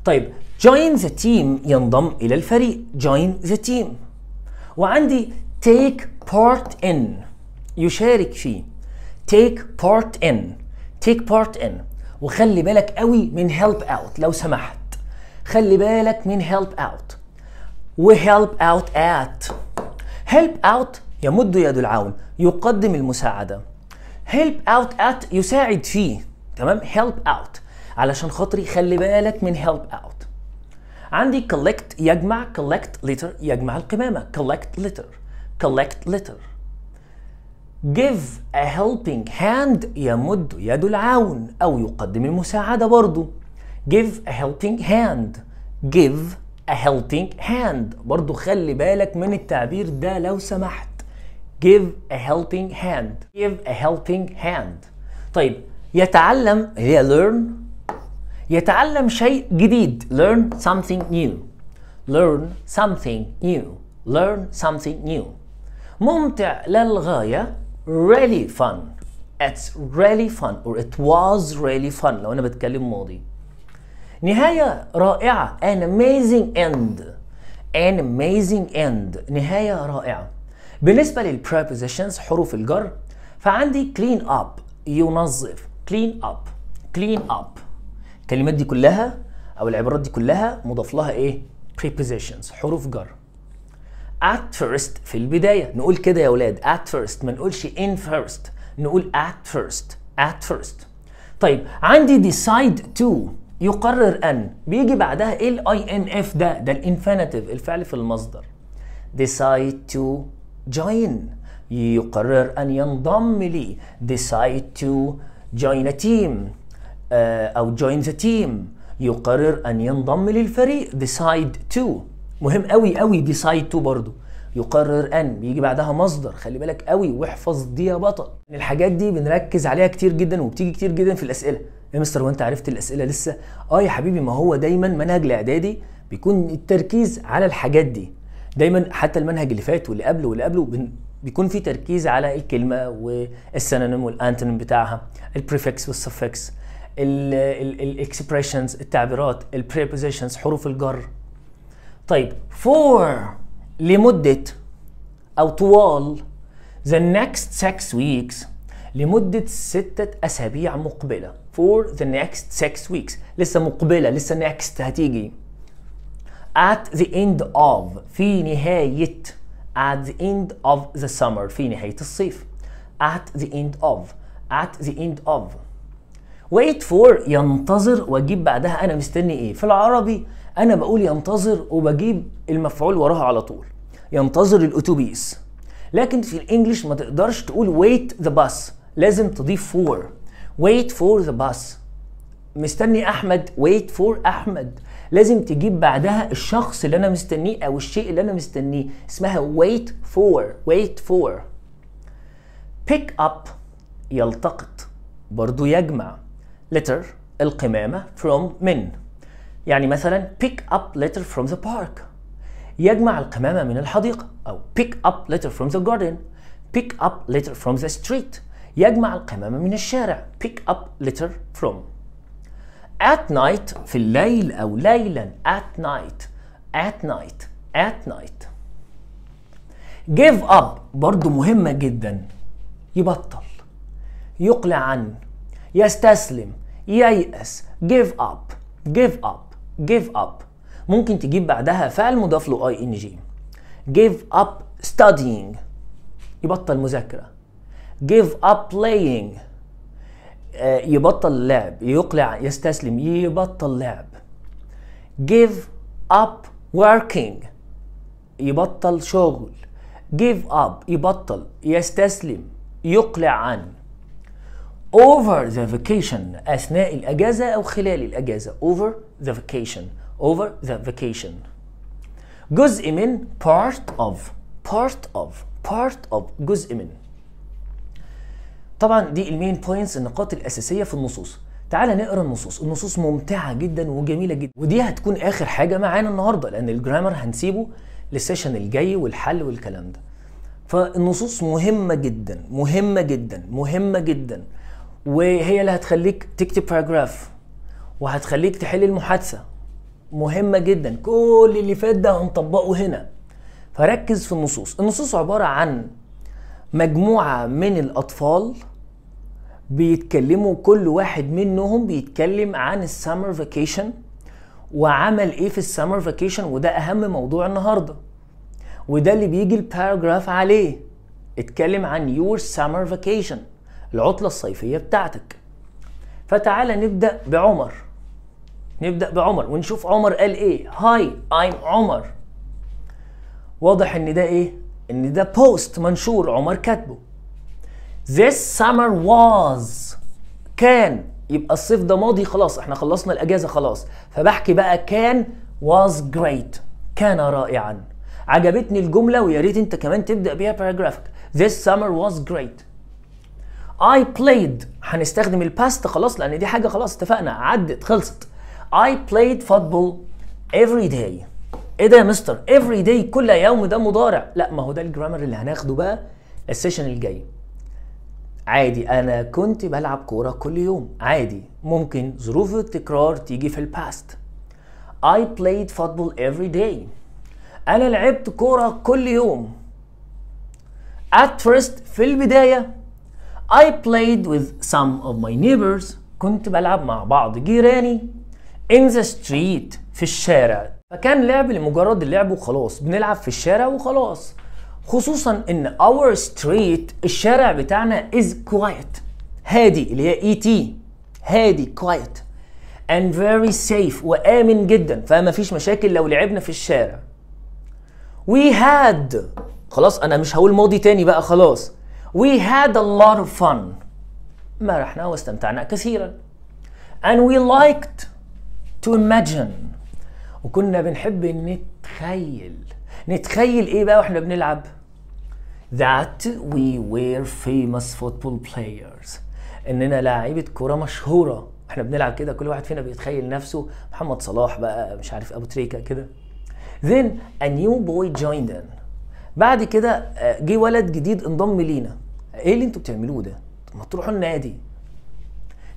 طيب join the team ينضم إلى الفريق join the team وعندي take part in يشارك فيه take part in take part in وخلي بالك قوي من help out لو سمحت خلي بالك من help out و help out at help out يمد يد العون يقدم المساعدة help out at يساعد فيه تمام help out علشان خاطري خلي بالك من help out عندي collect يجمع collect litter يجمع القمامة collect litter collect letter give a helping hand يمد يد العون أو يقدم المساعدة برضو give a helping hand give a helping hand برضو خلي بالك من التعبير ده لو سمحت give a helping hand give a helping hand طيب يتعلم هي learn يتعلم شيء جديد learn something new learn something new learn something new ممتع للغاية really fun it's really fun or it was really fun لو أنا بتكلم ماضي نهاية رائعة an amazing end an amazing end نهاية رائعة بالنسبة للprepositions حروف الجر فعندي clean up ينظف clean up clean up الكلمات دي كلها أو العبارات دي كلها مضاف لها إيه prepositions حروف جر at first في البداية نقول كده يا ولاد at first ما نقولش in first نقول at first at first طيب عندي decide to يقرر أن بيجي بعدها إيه ال INF ده ده الانفينيتيف الفعل في المصدر decide to join يقرر أن ينضم لي decide to join a team آه، أو join the team يقرر أن ينضم للفريق decide to مهم قوي قوي دي تو برضو يقرر ان بيجي بعدها مصدر خلي بالك قوي واحفظ دي يا بطل الحاجات دي بنركز عليها كتير جدا وبتيجي كتير جدا في الاسئله يا مستر وانت عرفت الاسئله لسه اه يا حبيبي ما هو دايما منهج الاعدادي بيكون التركيز على الحاجات دي دايما حتى المنهج اللي فات واللي قبله واللي قبله بيكون في تركيز على الكلمه والسينونيم والانتونيم بتاعها البريفكس والسفكس الاكسبريشنز التعبيرات البريبوزيشنز حروف الجر طيب for لمدة أو طوال the next six weeks لمدة ستة أسابيع مقبلة for the next six weeks لسه مقبلة لسه next هتيجي at the end of في نهاية at the end of the summer في نهاية الصيف at the end of at the end of wait for ينتظر واجيب بعدها انا مستني ايه في العربي انا بقول ينتظر وبجيب المفعول وراها على طول ينتظر الاتوبيس لكن في الانجليش ما تقدرش تقول wait the bus لازم تضيف for wait for the bus مستني احمد wait for احمد لازم تجيب بعدها الشخص اللي انا مستنيه او الشيء اللي انا مستنيه اسمها wait for wait for pick up يلتقط برضو يجمع letter القمامة from من يعني مثلا pick up letter from the park يجمع القمامة من الحديقة أو pick up letter from the garden pick up letter from the street يجمع القمامة من الشارع pick up letter from at night في الليل أو ليلا at night at night at night give up برضو مهمة جدا يبطل يقلع عن يستسلم ييأس give up give up give up ممكن تجيب بعدها فعل مضاف له اي ان جي give up studying يبطل مذاكره give up playing آه، يبطل اللعب يقلع يستسلم يبطل لعب give up working يبطل شغل give up يبطل يستسلم يقلع عن over the vacation أثناء الأجازة أو خلال الأجازة over the vacation over the vacation جزء من part of part of part of جزء من طبعا دي المين بوينتس النقاط الأساسية في النصوص تعال نقرا النصوص النصوص ممتعة جدا وجميلة جدا ودي هتكون آخر حاجة معانا النهاردة لأن الجرامر هنسيبه للسيشن الجاي والحل والكلام ده فالنصوص مهمة جدا مهمة جدا مهمة جدا وهي اللي هتخليك تكتب باراجراف وهتخليك تحل المحادثه مهمه جدا كل اللي فات ده هنطبقه هنا فركز في النصوص النصوص عباره عن مجموعه من الاطفال بيتكلموا كل واحد منهم بيتكلم عن السمر فاكيشن وعمل ايه في السمر فاكيشن وده اهم موضوع النهارده وده اللي بيجي الباراجراف عليه اتكلم عن يور سمر فاكيشن العطلة الصيفية بتاعتك فتعالى نبدأ بعمر نبدأ بعمر ونشوف عمر قال ايه هاي ايم عمر واضح ان ده ايه ان ده بوست منشور عمر كاتبه this summer was كان يبقى الصيف ده ماضي خلاص احنا خلصنا الاجازة خلاص فبحكي بقى كان was great كان رائعا عجبتني الجملة ويا ريت انت كمان تبدأ بيها باراجرافك this summer was great I played هنستخدم الباست خلاص لان دي حاجه خلاص اتفقنا عدت خلصت I played football every day ايه ده يا مستر every day كل يوم ده مضارع لا ما هو ده الجرامر اللي هناخده بقى السيشن الجاي عادي انا كنت بلعب كوره كل يوم عادي ممكن ظروف التكرار تيجي في الباست I played football every day انا لعبت كوره كل يوم at first في البدايه I played with some of my neighbors كنت بلعب مع بعض جيراني in the street في الشارع فكان لعب لمجرد اللعب وخلاص بنلعب في الشارع وخلاص خصوصا ان our street الشارع بتاعنا is quiet هادي اللي هي اي e تي هادي quiet and very safe وامن جدا فما فيش مشاكل لو لعبنا في الشارع we had خلاص انا مش هقول ماضي تاني بقى خلاص We had a lot of fun مرحنا واستمتعنا كثيرا and we liked to imagine وكنا بنحب نتخيل نتخيل ايه بقى واحنا بنلعب that we were famous football players اننا لاعيبه كره مشهوره احنا بنلعب كده كل واحد فينا بيتخيل نفسه محمد صلاح بقى مش عارف ابو تريكه كده then a new boy joined in بعد كده آه، جه ولد جديد انضم لينا ايه اللي انتوا بتعملوه ده ما تروحوا النادي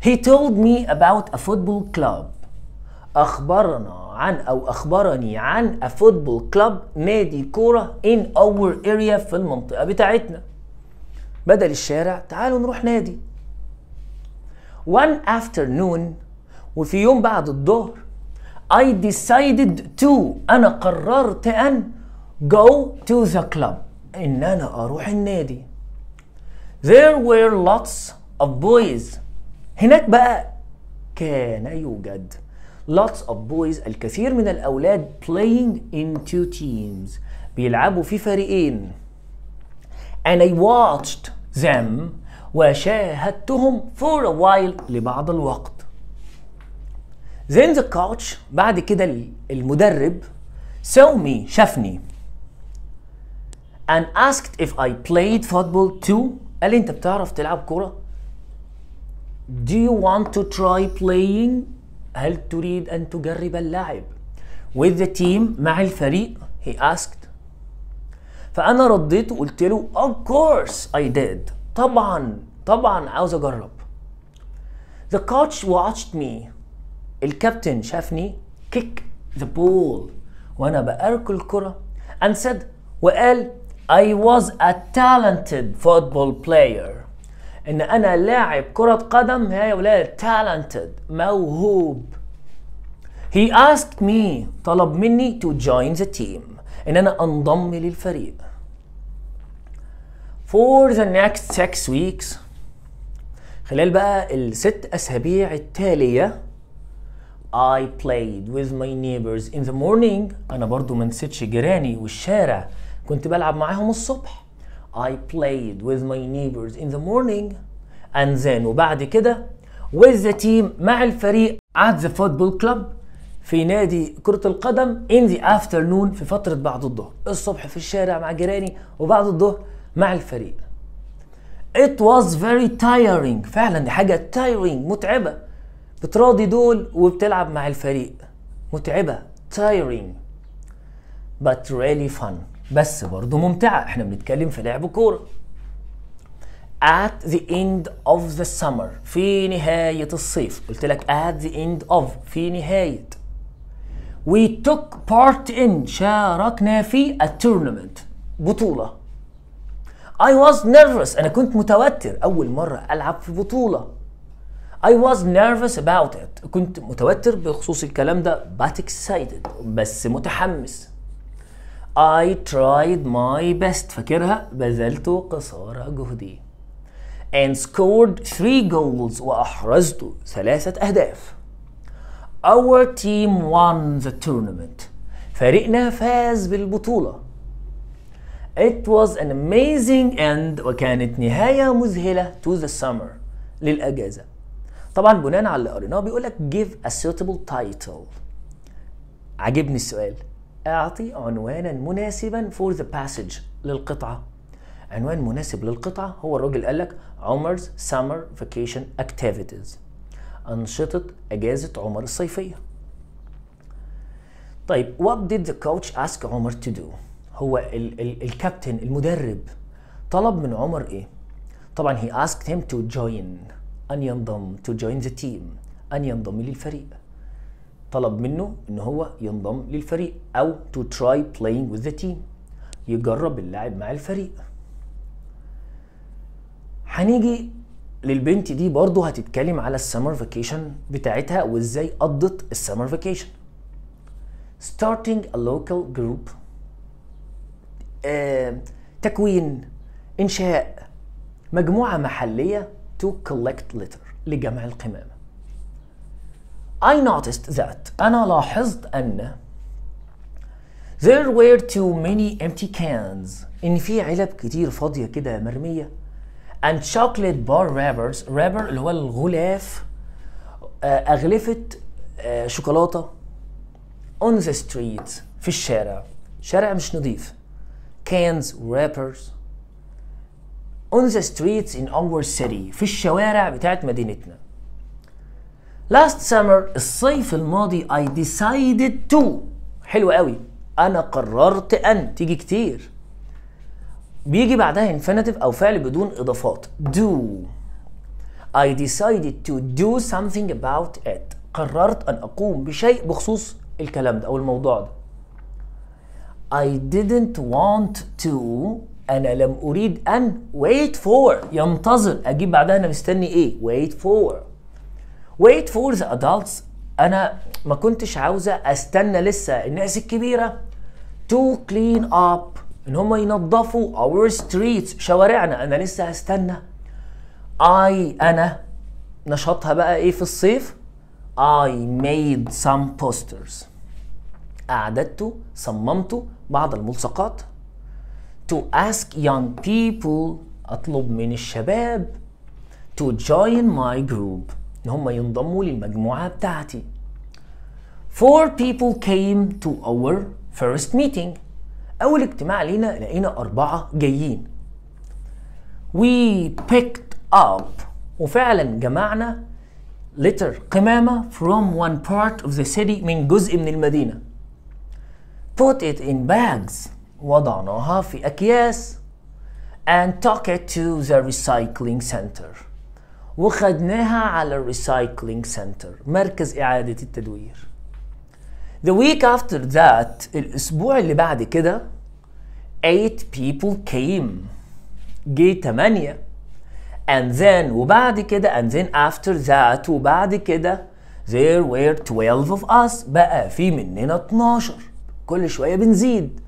He told me about a football club أخبرنا عن أو أخبرني عن a football club نادي كورة in our area في المنطقة بتاعتنا بدل الشارع تعالوا نروح نادي One afternoon وفي يوم بعد الظهر I decided to أنا قررت أن go to the club ان انا اروح النادي there were lots of boys هناك بقى كان يوجد lots of boys الكثير من الاولاد playing in two teams بيلعبوا في فريقين and I watched them وشاهدتهم for a while لبعض الوقت then the coach بعد كده المدرب saw me شافني and asked if I played football too قال لي انت بتعرف تلعب كوره Do you want to try playing هل تريد ان تجرب اللعب with the team مع الفريق he asked فانا رديت وقلت له of course I did طبعا طبعا عاوز اجرب the coach watched me الكابتن شافني kick the ball وانا باركل الكرة and said وقال I was a talented football player ان انا لاعب كرة قدم يا ولاد talented موهوب he asked me طلب مني to join the team ان انا انضم للفريق for the next six weeks خلال بقى الست اسابيع التالية I played with my neighbors in the morning انا برضو ما نسيتش جيراني والشارع كنت بلعب معاهم الصبح I played with my neighbors in the morning and then وبعد كده with the team مع الفريق at the football club في نادي كرة القدم in the afternoon في فترة بعد الظهر الصبح في الشارع مع جيراني وبعد الظهر مع الفريق It was very tiring فعلا دي حاجة tiring متعبة بتراضي دول وبتلعب مع الفريق متعبة tiring but really fun بس برضه ممتعه احنا بنتكلم في لعب كوره at the end of the summer في نهاية الصيف قلت لك at the end of في نهاية we took part in شاركنا في a tournament بطولة I was nervous أنا كنت متوتر أول مرة ألعب في بطولة I was nervous about it كنت متوتر بخصوص الكلام ده but excited بس متحمس I tried my best فاكرها بذلت قصارى جهدي and scored three goals وأحرزت ثلاثة أهداف Our team won the tournament. فريقنا فاز بالبطولة. It was an amazing end وكانت نهاية مذهلة to the summer للأجازة. طبعا بناء على اللي قريناه بيقول لك give a suitable title. عجبني السؤال أعطي عنوانا مناسبا for the passage للقطعة عنوان مناسب للقطعة هو الراجل قال لك عمر's summer vacation activities أنشطة أجازة عمر الصيفية طيب what did the coach ask عمر to do هو ال ال الكابتن المدرب طلب من عمر إيه طبعا he asked him to join أن ينضم to join the team أن ينضم للفريق طلب منه ان هو ينضم للفريق او to try playing with the team يجرب اللعب مع الفريق هنيجي للبنت دي برضه هتتكلم على السمر فاكيشن بتاعتها وازاي قضت السمر فاكيشن starting a local group آه، تكوين انشاء مجموعه محليه to collect litter لجمع القمام I noticed that أنا لاحظت أن there were too many empty cans إن في علب كتير فاضية كده مرمية and chocolate bar wrappers wrapper اللي هو الغلاف أغلفة شوكولاتة on the street في الشارع شارع مش نظيف cans wrappers on the streets in our city في الشوارع بتاعت مدينتنا last summer الصيف الماضي I decided to حلو قوي انا قررت ان تيجي كتير بيجي بعدها infinitive او فعل بدون اضافات do I decided to do something about it قررت ان اقوم بشيء بخصوص الكلام ده او الموضوع ده I didn't want to انا لم اريد ان wait for ينتظر اجيب بعدها انا مستني ايه wait for ويت فور ذا ادلتس انا ما كنتش عاوزه استنى لسه الناس الكبيره تو كلين اب ان هم ينظفوا اور ستريتس شوارعنا انا لسه هستنى اي انا نشاطها بقى ايه في الصيف I made some posters أعددت صممت بعض الملصقات to ask young people أطلب من الشباب to join my group ان هم ينضموا للمجموعه بتاعتي four people came to our first meeting اول اجتماع لينا لقينا اربعه جايين we picked up وفعلا جمعنا litter قمامه from one part of the city من جزء من المدينه put it in bags وضعناها في اكياس and took it to the recycling center وخدناها على الريسايكلينج سنتر مركز إعادة التدوير The week after that الأسبوع اللي بعد كده 8 people came جه 8 and then وبعد كده and then after that وبعد كده there were 12 of us بقى في مننا 12 كل شوية بنزيد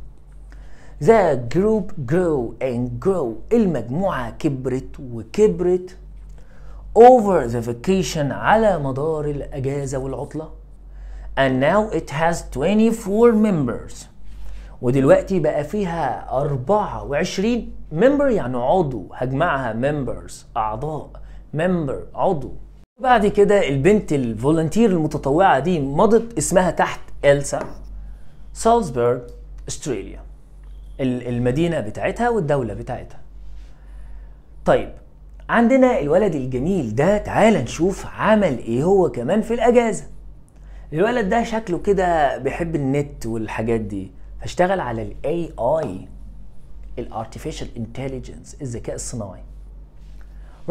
The group grew and grew المجموعة كبرت وكبرت over the vacation على مدار الأجازة والعطلة and now it has 24 members ودلوقتي بقى فيها 24 member يعني عضو هجمعها members أعضاء member عضو بعد كده البنت الفولنتير المتطوعة دي مضت اسمها تحت إلسا سالزبرغ استراليا المدينة بتاعتها والدولة بتاعتها طيب عندنا الولد الجميل ده تعال نشوف عمل ايه هو كمان في الاجازة الولد ده شكله كده بيحب النت والحاجات دي فاشتغل على الاي اي الارتفيشال انتليجنس الذكاء الصناعي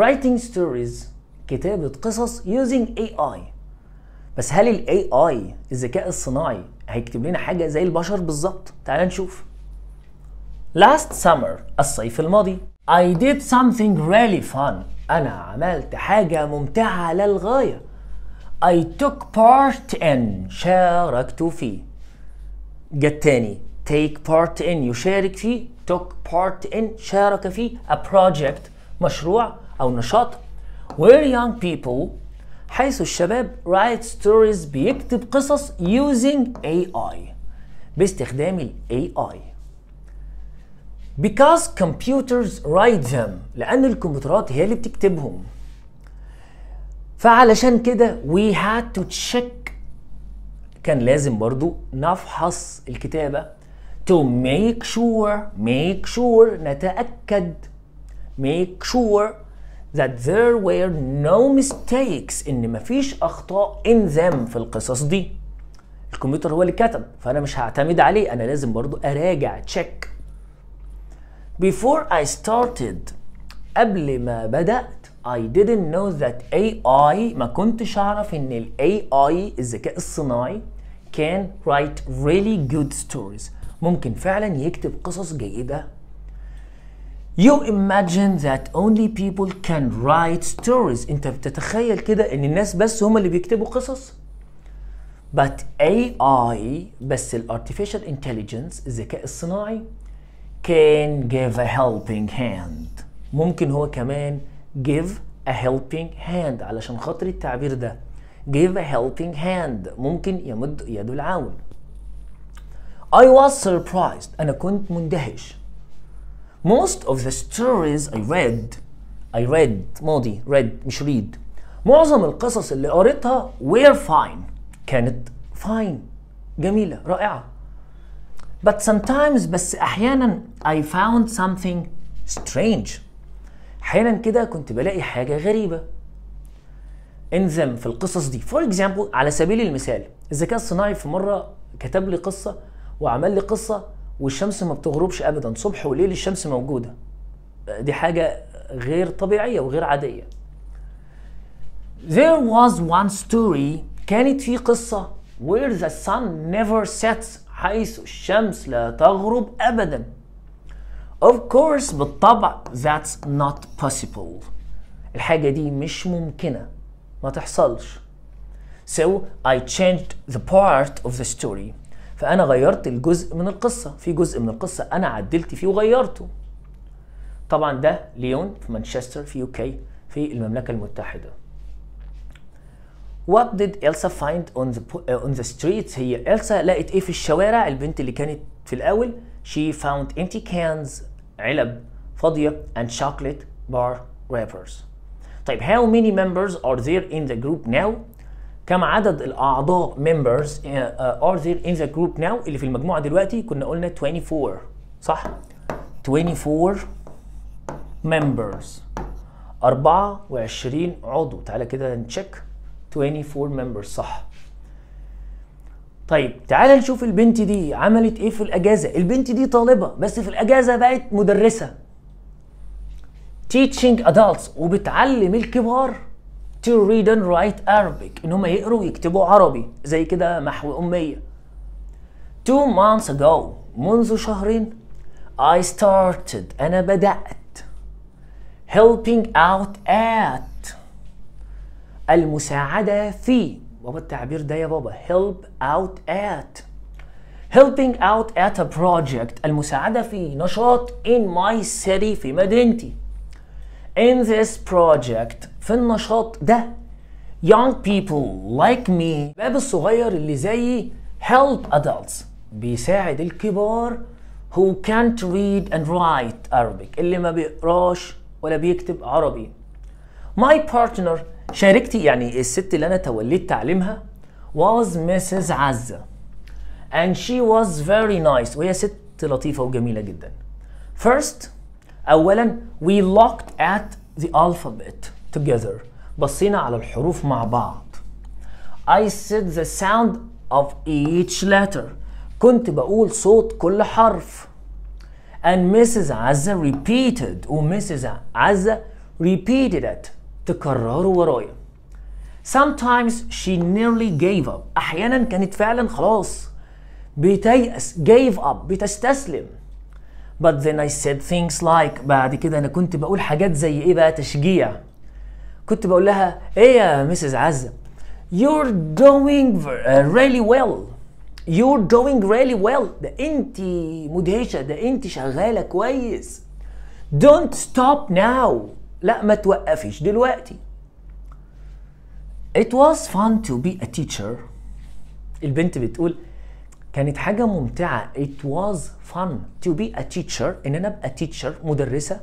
writing stories كتابة قصص using AI بس هل الـ AI الذكاء الصناعي هيكتب لنا حاجة زي البشر بالظبط؟ تعال نشوف Last summer الصيف الماضي I did something really fun أنا عملت حاجة ممتعة للغاية I took part in شاركت فيه جت تاني take part in يشارك فيه took part in شارك في. a project مشروع أو نشاط where young people حيث الشباب write stories بيكتب قصص using AI باستخدام ال AI because computers write them لأن الكمبيوترات هي اللي بتكتبهم فعلشان كده we had to check كان لازم برضو نفحص الكتابة to make sure make sure نتأكد make sure that there were no mistakes ان مفيش اخطاء in them في القصص دي الكمبيوتر هو اللي كتب فانا مش هعتمد عليه انا لازم برضو اراجع تشيك before I started قبل ما بدأت I didn't know that AI ما كنتش أعرف إن ال AI الذكاء الصناعي can write really good stories ممكن فعلا يكتب قصص جيدة You imagine that only people can write stories انت بتتخيل كده ان الناس بس هم اللي بيكتبوا قصص but AI بس الـ Artificial Intelligence الذكاء الصناعي can give a helping hand ممكن هو كمان give a helping hand علشان خاطر التعبير ده give a helping hand ممكن يمد يده العون I was surprised أنا كنت مندهش most of the stories I read I read ماضي read مش read معظم القصص اللي قريتها were fine كانت fine جميلة رائعة but sometimes بس احيانا I found something strange احيانا كده كنت بلاقي حاجه غريبه انزم في القصص دي فور اكزامبل على سبيل المثال الذكاء الصناعي في مره كتب لي قصه وعمل لي قصه والشمس ما بتغربش ابدا صبح وليل الشمس موجوده دي حاجه غير طبيعيه وغير عاديه There was one story كانت في قصة where the sun never sets حيث الشمس لا تغرب أبدا Of course بالطبع that's not possible الحاجة دي مش ممكنة ما تحصلش So I changed the part of the story فأنا غيرت الجزء من القصة في جزء من القصة أنا عدلت فيه وغيرته طبعا ده ليون في مانشستر في يوكي في المملكة المتحدة What did Elsa find on the, uh, on the streets هي إلسا لقت إيه في الشوارع البنت اللي كانت في الأول She found empty cans علب فاضية and chocolate bar wrappers طيب how many members are there in the group now كم عدد الأعضاء members uh, are there in the group now اللي في المجموعة دلوقتي كنا قلنا 24 صح 24 members 24 عضو تعالى كده نتشيك 24 ممبر صح طيب تعال نشوف البنت دي عملت ايه في الاجازه البنت دي طالبه بس في الاجازه بقت مدرسه teaching adults وبتعلم الكبار to read and write Arabic ان هم يقروا ويكتبوا عربي زي كده محو اميه two months ago منذ شهرين I started انا بدات helping out at المساعدة في بابا التعبير ده يا بابا help out at helping out at a project المساعدة في نشاط in my city في مدينتي in this project في النشاط ده young people like me باب الصغير اللي زيي help adults بيساعد الكبار who can't read and write Arabic اللي ما بيقراش ولا بيكتب عربي my partner شاركتي يعني الست اللي انا توليت تعليمها was Mrs. عزة and she was very nice وهي ست لطيفة وجميلة جدا first اولا we looked at the alphabet together بصينا على الحروف مع بعض I said the sound of each letter كنت بقول صوت كل حرف and Mrs. عزة repeated و Mrs. عزة repeated it تكرروا ورايا sometimes she nearly gave up احيانا كانت فعلا خلاص بتيأس gave up بتستسلم but then I said things like بعد كده انا كنت بقول حاجات زي ايه بقى تشجيع كنت بقول لها ايه يا مسز عزة you're doing uh، really well you're doing really well ده انت مدهشة ده انت شغالة كويس don't stop now لا ما توقفش دلوقتي It was fun to be a teacher البنت بتقول كانت حاجة ممتعة It was fun to be a teacher إن أنا أبقى teacher مدرسة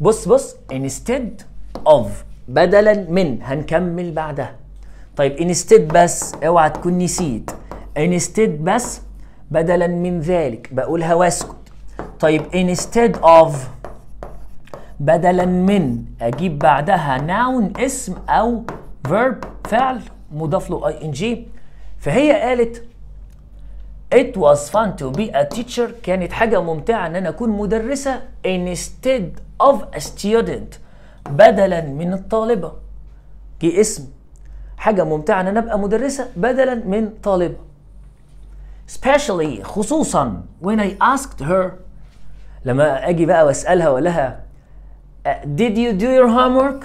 بص بص instead of بدلا من هنكمل بعدها طيب instead بس اوعى تكون نسيت instead بس بدلا من ذلك بقولها واسكت طيب instead of بدلا من اجيب بعدها ناون اسم او فيرب فعل مضاف له اي ان جي فهي قالت It was fun to be a teacher كانت حاجة ممتعة ان انا اكون مدرسة instead of a student بدلا من الطالبة جي اسم حاجة ممتعة ان انا ابقى مدرسة بدلا من طالبة especially خصوصا when I asked her لما اجي بقى واسألها واقول لها Uh, did you do your homework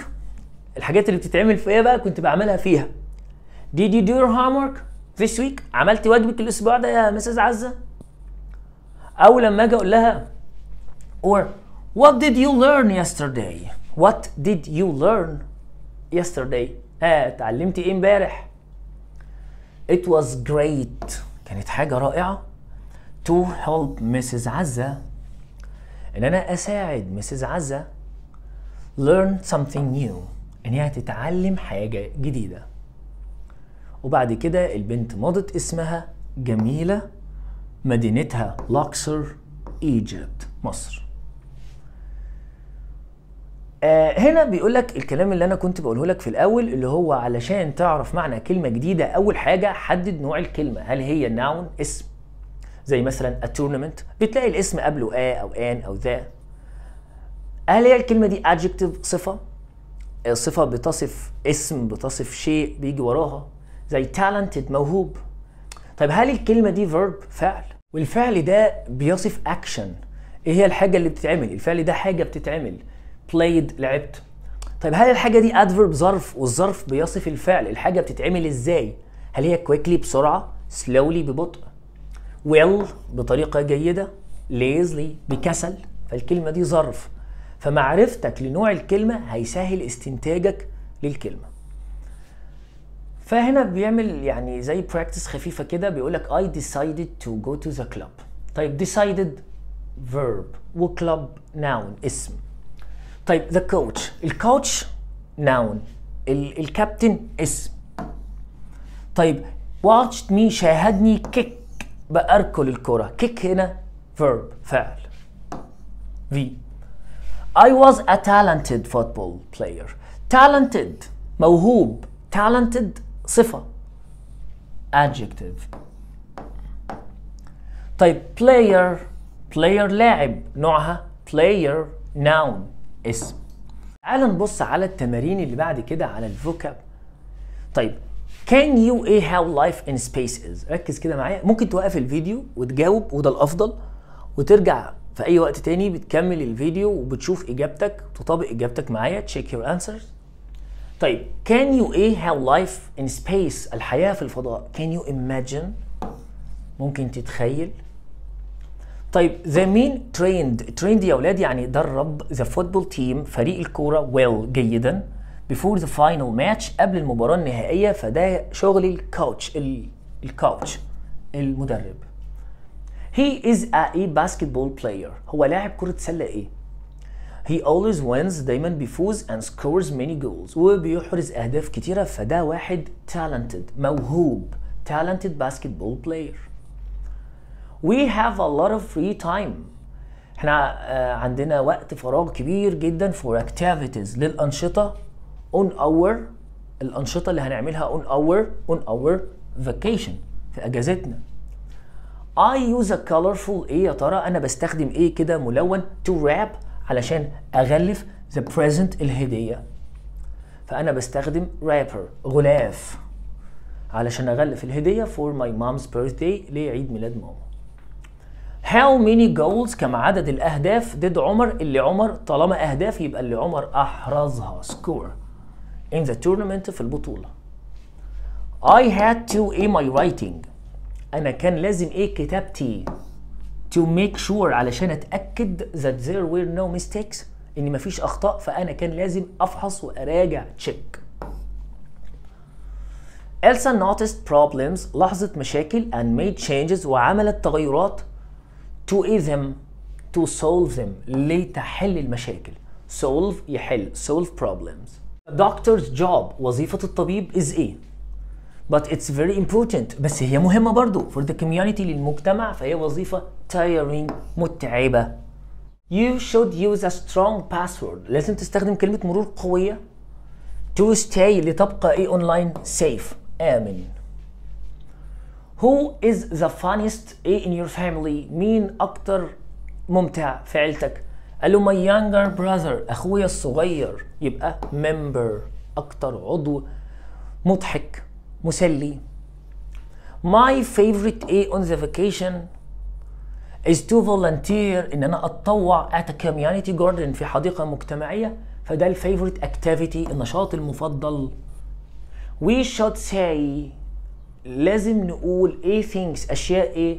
الحاجات اللي بتتعمل في ايه بقى كنت بعملها فيها did you do your homework this week عملت واجبك الاسبوع ده يا مسز عزه او لما اجي اقول لها or what did you learn yesterday what did you learn yesterday ها آه, اتعلمتي ايه امبارح it was great كانت حاجه رائعه to help Mrs. عزه ان انا اساعد Mrs. عزه learn something new ان هي هتتعلم حاجه جديده وبعد كده البنت مضت اسمها جميله مدينتها لوكسر ايجيبت مصر آه، هنا بيقول لك الكلام اللي انا كنت بقوله لك في الاول اللي هو علشان تعرف معنى كلمه جديده اول حاجه حدد نوع الكلمه هل هي ناون اسم زي مثلا التورنمنت بتلاقي الاسم قبله ا او ان او ذا هل هي الكلمه دي adjective صفه آه، صفه بتصف اسم بتصف شيء بيجي وراها زي talented موهوب طيب هل الكلمه دي فيرب فعل والفعل ده بيصف اكشن ايه هي الحاجه اللي بتتعمل الفعل ده حاجه بتتعمل played لعبت طيب هل الحاجه دي adverb ظرف والظرف بيصف الفعل الحاجه بتتعمل ازاي هل هي quickly بسرعه slowly ببطء well بطريقه جيده ليزلي بكسل فالكلمه دي ظرف فمعرفتك لنوع الكلمة هيسهل استنتاجك للكلمة فهنا بيعمل يعني زي براكتس خفيفة كده بيقولك I decided to go to the club طيب decided verb و club noun اسم طيب the coach الكوتش noun الكابتن اسم طيب watched me شاهدني kick بأركل الكرة kick هنا verb فعل في I was a talented football player talented موهوب talented صفة adjective طيب player player لاعب نوعها player noun اسم تعال نبص على التمارين اللي بعد كده على الفوكاب طيب can you a how life in space is ركز كده معايا ممكن توقف الفيديو وتجاوب وده الافضل وترجع في اي وقت تاني بتكمل الفيديو وبتشوف اجابتك تطابق اجابتك معايا تشيك يور انسرز طيب كان يو ايه هاف لايف ان سبيس الحياه في الفضاء كان يو ايماجين ممكن تتخيل طيب ذا مين تريند تريند يا اولاد يعني درب ذا فوتبول تيم فريق الكوره ويل well, جيدا بيفور ذا فاينل ماتش قبل المباراه النهائيه فده شغل الكوتش الكوتش المدرب He is a basketball player هو لاعب كرة سلة ايه He always wins دايما بيفوز and scores many goals وبيحرز أهداف كتيرة فده واحد talented موهوب talented basketball player We have a lot of free time احنا عندنا وقت فراغ كبير جدا for activities للأنشطة on our الأنشطة اللي هنعملها on our on our vacation في أجازتنا I use a colorful ايه يا ترى انا بستخدم ايه كده ملون to wrap علشان اغلف the present الهديه فانا بستخدم wrapper غلاف علشان اغلف الهديه for my mom's birthday لعيد ميلاد ماما How many goals كم عدد الأهداف did عمر اللي عمر طالما أهداف يبقى اللي عمر أحرزها score in the tournament في البطولة I had to aim my writing انا كان لازم ايه كتابتي تو ميك شور علشان اتاكد ذات ذير وير نو ميستيكس ان مفيش اخطاء فانا كان لازم افحص واراجع تشيك Elsa noticed problems لاحظت مشاكل and made changes وعملت تغيرات to a them to solve them لتحل المشاكل solve يحل solve problems The doctor's job وظيفة الطبيب is ايه؟ but it's very important بس هي مهمه برضو for the community للمجتمع فهي وظيفه tiring متعبه you should use a strong password لازم تستخدم كلمه مرور قويه to stay لتبقى ايه online safe امن who is the funniest ايه in your family مين اكتر ممتع في عيلتك قال له my younger brother اخويا الصغير يبقى member اكتر عضو مضحك مسلي my favorite ايه on the vacation is to volunteer ان انا اتطوع at a community garden في حديقه مجتمعيه فده favorite اكتيفيتي النشاط المفضل we should say لازم نقول ايه things اشياء ايه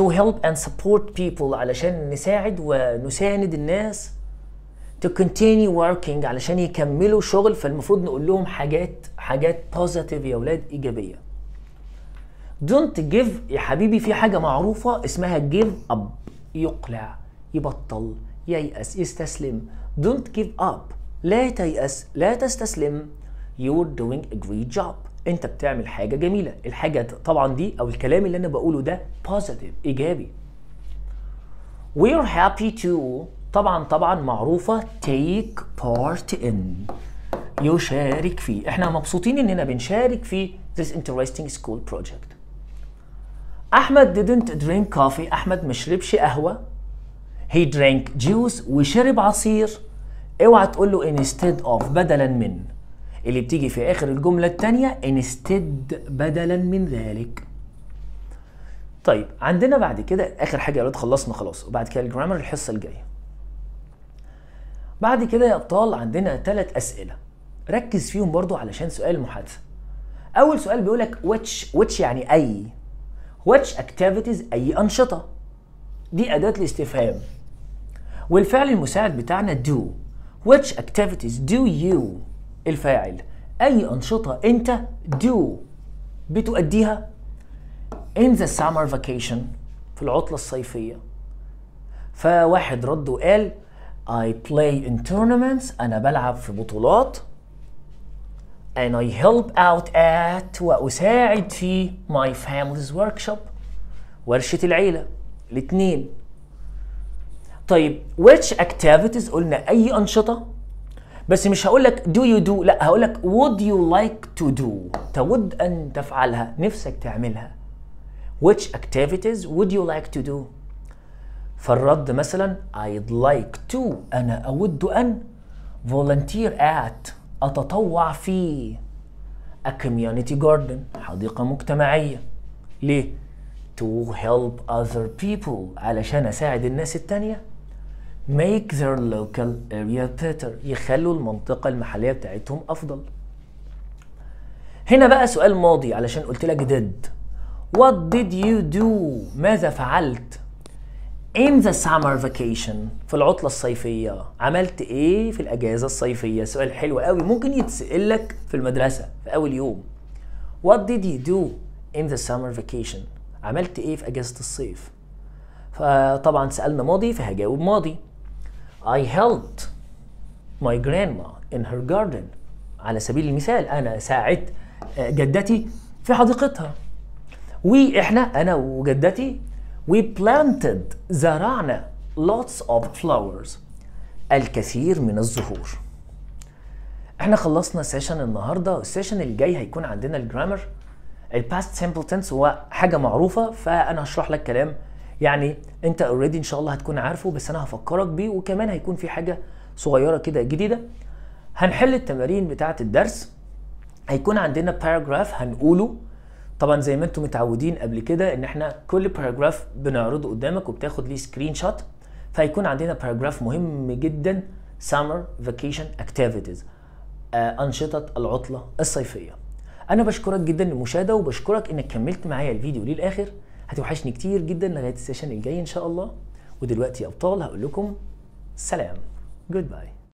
to help and support people علشان نساعد ونساند الناس to continue working علشان يكملوا شغل فالمفروض نقول لهم حاجات حاجات positive يا ولاد ايجابيه don't give يا حبيبي في حاجه معروفه اسمها give up يقلع يبطل ييأس يستسلم don't give up لا تيأس لا تستسلم you're doing a great job انت بتعمل حاجه جميله الحاجه طبعا دي او الكلام اللي انا بقوله ده positive ايجابي we're happy to طبعا طبعا معروفة take part in يشارك فيه احنا مبسوطين اننا بنشارك في this interesting school project احمد didn't drink coffee احمد ما شربش قهوه he drank juice وشرب عصير اوعى تقول له instead of بدلا من اللي بتيجي في اخر الجمله الثانيه instead بدلا من ذلك طيب عندنا بعد كده اخر حاجه يا ولاد خلصنا خلاص وبعد كده الجرامر الحصه الجايه بعد كده يا ابطال عندنا ثلاث اسئله ركز فيهم برضو علشان سؤال المحادثه اول سؤال بيقول لك which which يعني اي which activities اي انشطه دي اداه الاستفهام والفعل المساعد بتاعنا do which activities do you الفاعل اي انشطه انت do بتؤديها in the summer vacation في العطله الصيفيه فواحد رد وقال I play in tournaments أنا بلعب في بطولات and I help out at وأساعد في my family's workshop ورشة العيلة الاتنين طيب which activities قلنا أي أنشطة بس مش هقول لك do you do لا هقول لك would you like to do تود أن تفعلها نفسك تعملها which activities would you like to do فالرد مثلا I'd like to أنا أود أن volunteer at أتطوع في a community garden حديقة مجتمعية ليه؟ to help other people علشان أساعد الناس التانية make their local area better يخلوا المنطقة المحلية بتاعتهم أفضل هنا بقى سؤال ماضي علشان قلت لك did what did you do ماذا فعلت in the summer vacation في العطلة الصيفية عملت ايه في الأجازة الصيفية سؤال حلو قوي ممكن يتسأل لك في المدرسة في أول يوم What did you do in the summer vacation عملت ايه في أجازة الصيف فطبعا سألنا ماضي فهجاوب ماضي I helped my grandma in her garden على سبيل المثال أنا ساعدت جدتي في حديقتها وإحنا أنا وجدتي We planted زرعنا lots of flowers الكثير من الزهور احنا خلصنا سيشن النهارده السيشن الجاي هيكون عندنا الجرامر الباست سيمبل تنس هو حاجه معروفه فانا هشرح لك كلام يعني انت اوريدي ان شاء الله هتكون عارفه بس انا هفكرك بيه وكمان هيكون في حاجه صغيره كده جديده هنحل التمارين بتاعه الدرس هيكون عندنا باراجراف هنقوله طبعا زي ما انتم متعودين قبل كده ان احنا كل باراجراف بنعرضه قدامك وبتاخد ليه سكرين شوت فهيكون عندنا باراجراف مهم جدا summer vacation activities آه، انشطه العطله الصيفيه انا بشكرك جدا للمشاهدة وبشكرك انك كملت معايا الفيديو للاخر هتوحشني كتير جدا لغايه السيشن الجاي ان شاء الله ودلوقتي يا ابطال هقول لكم سلام جود باي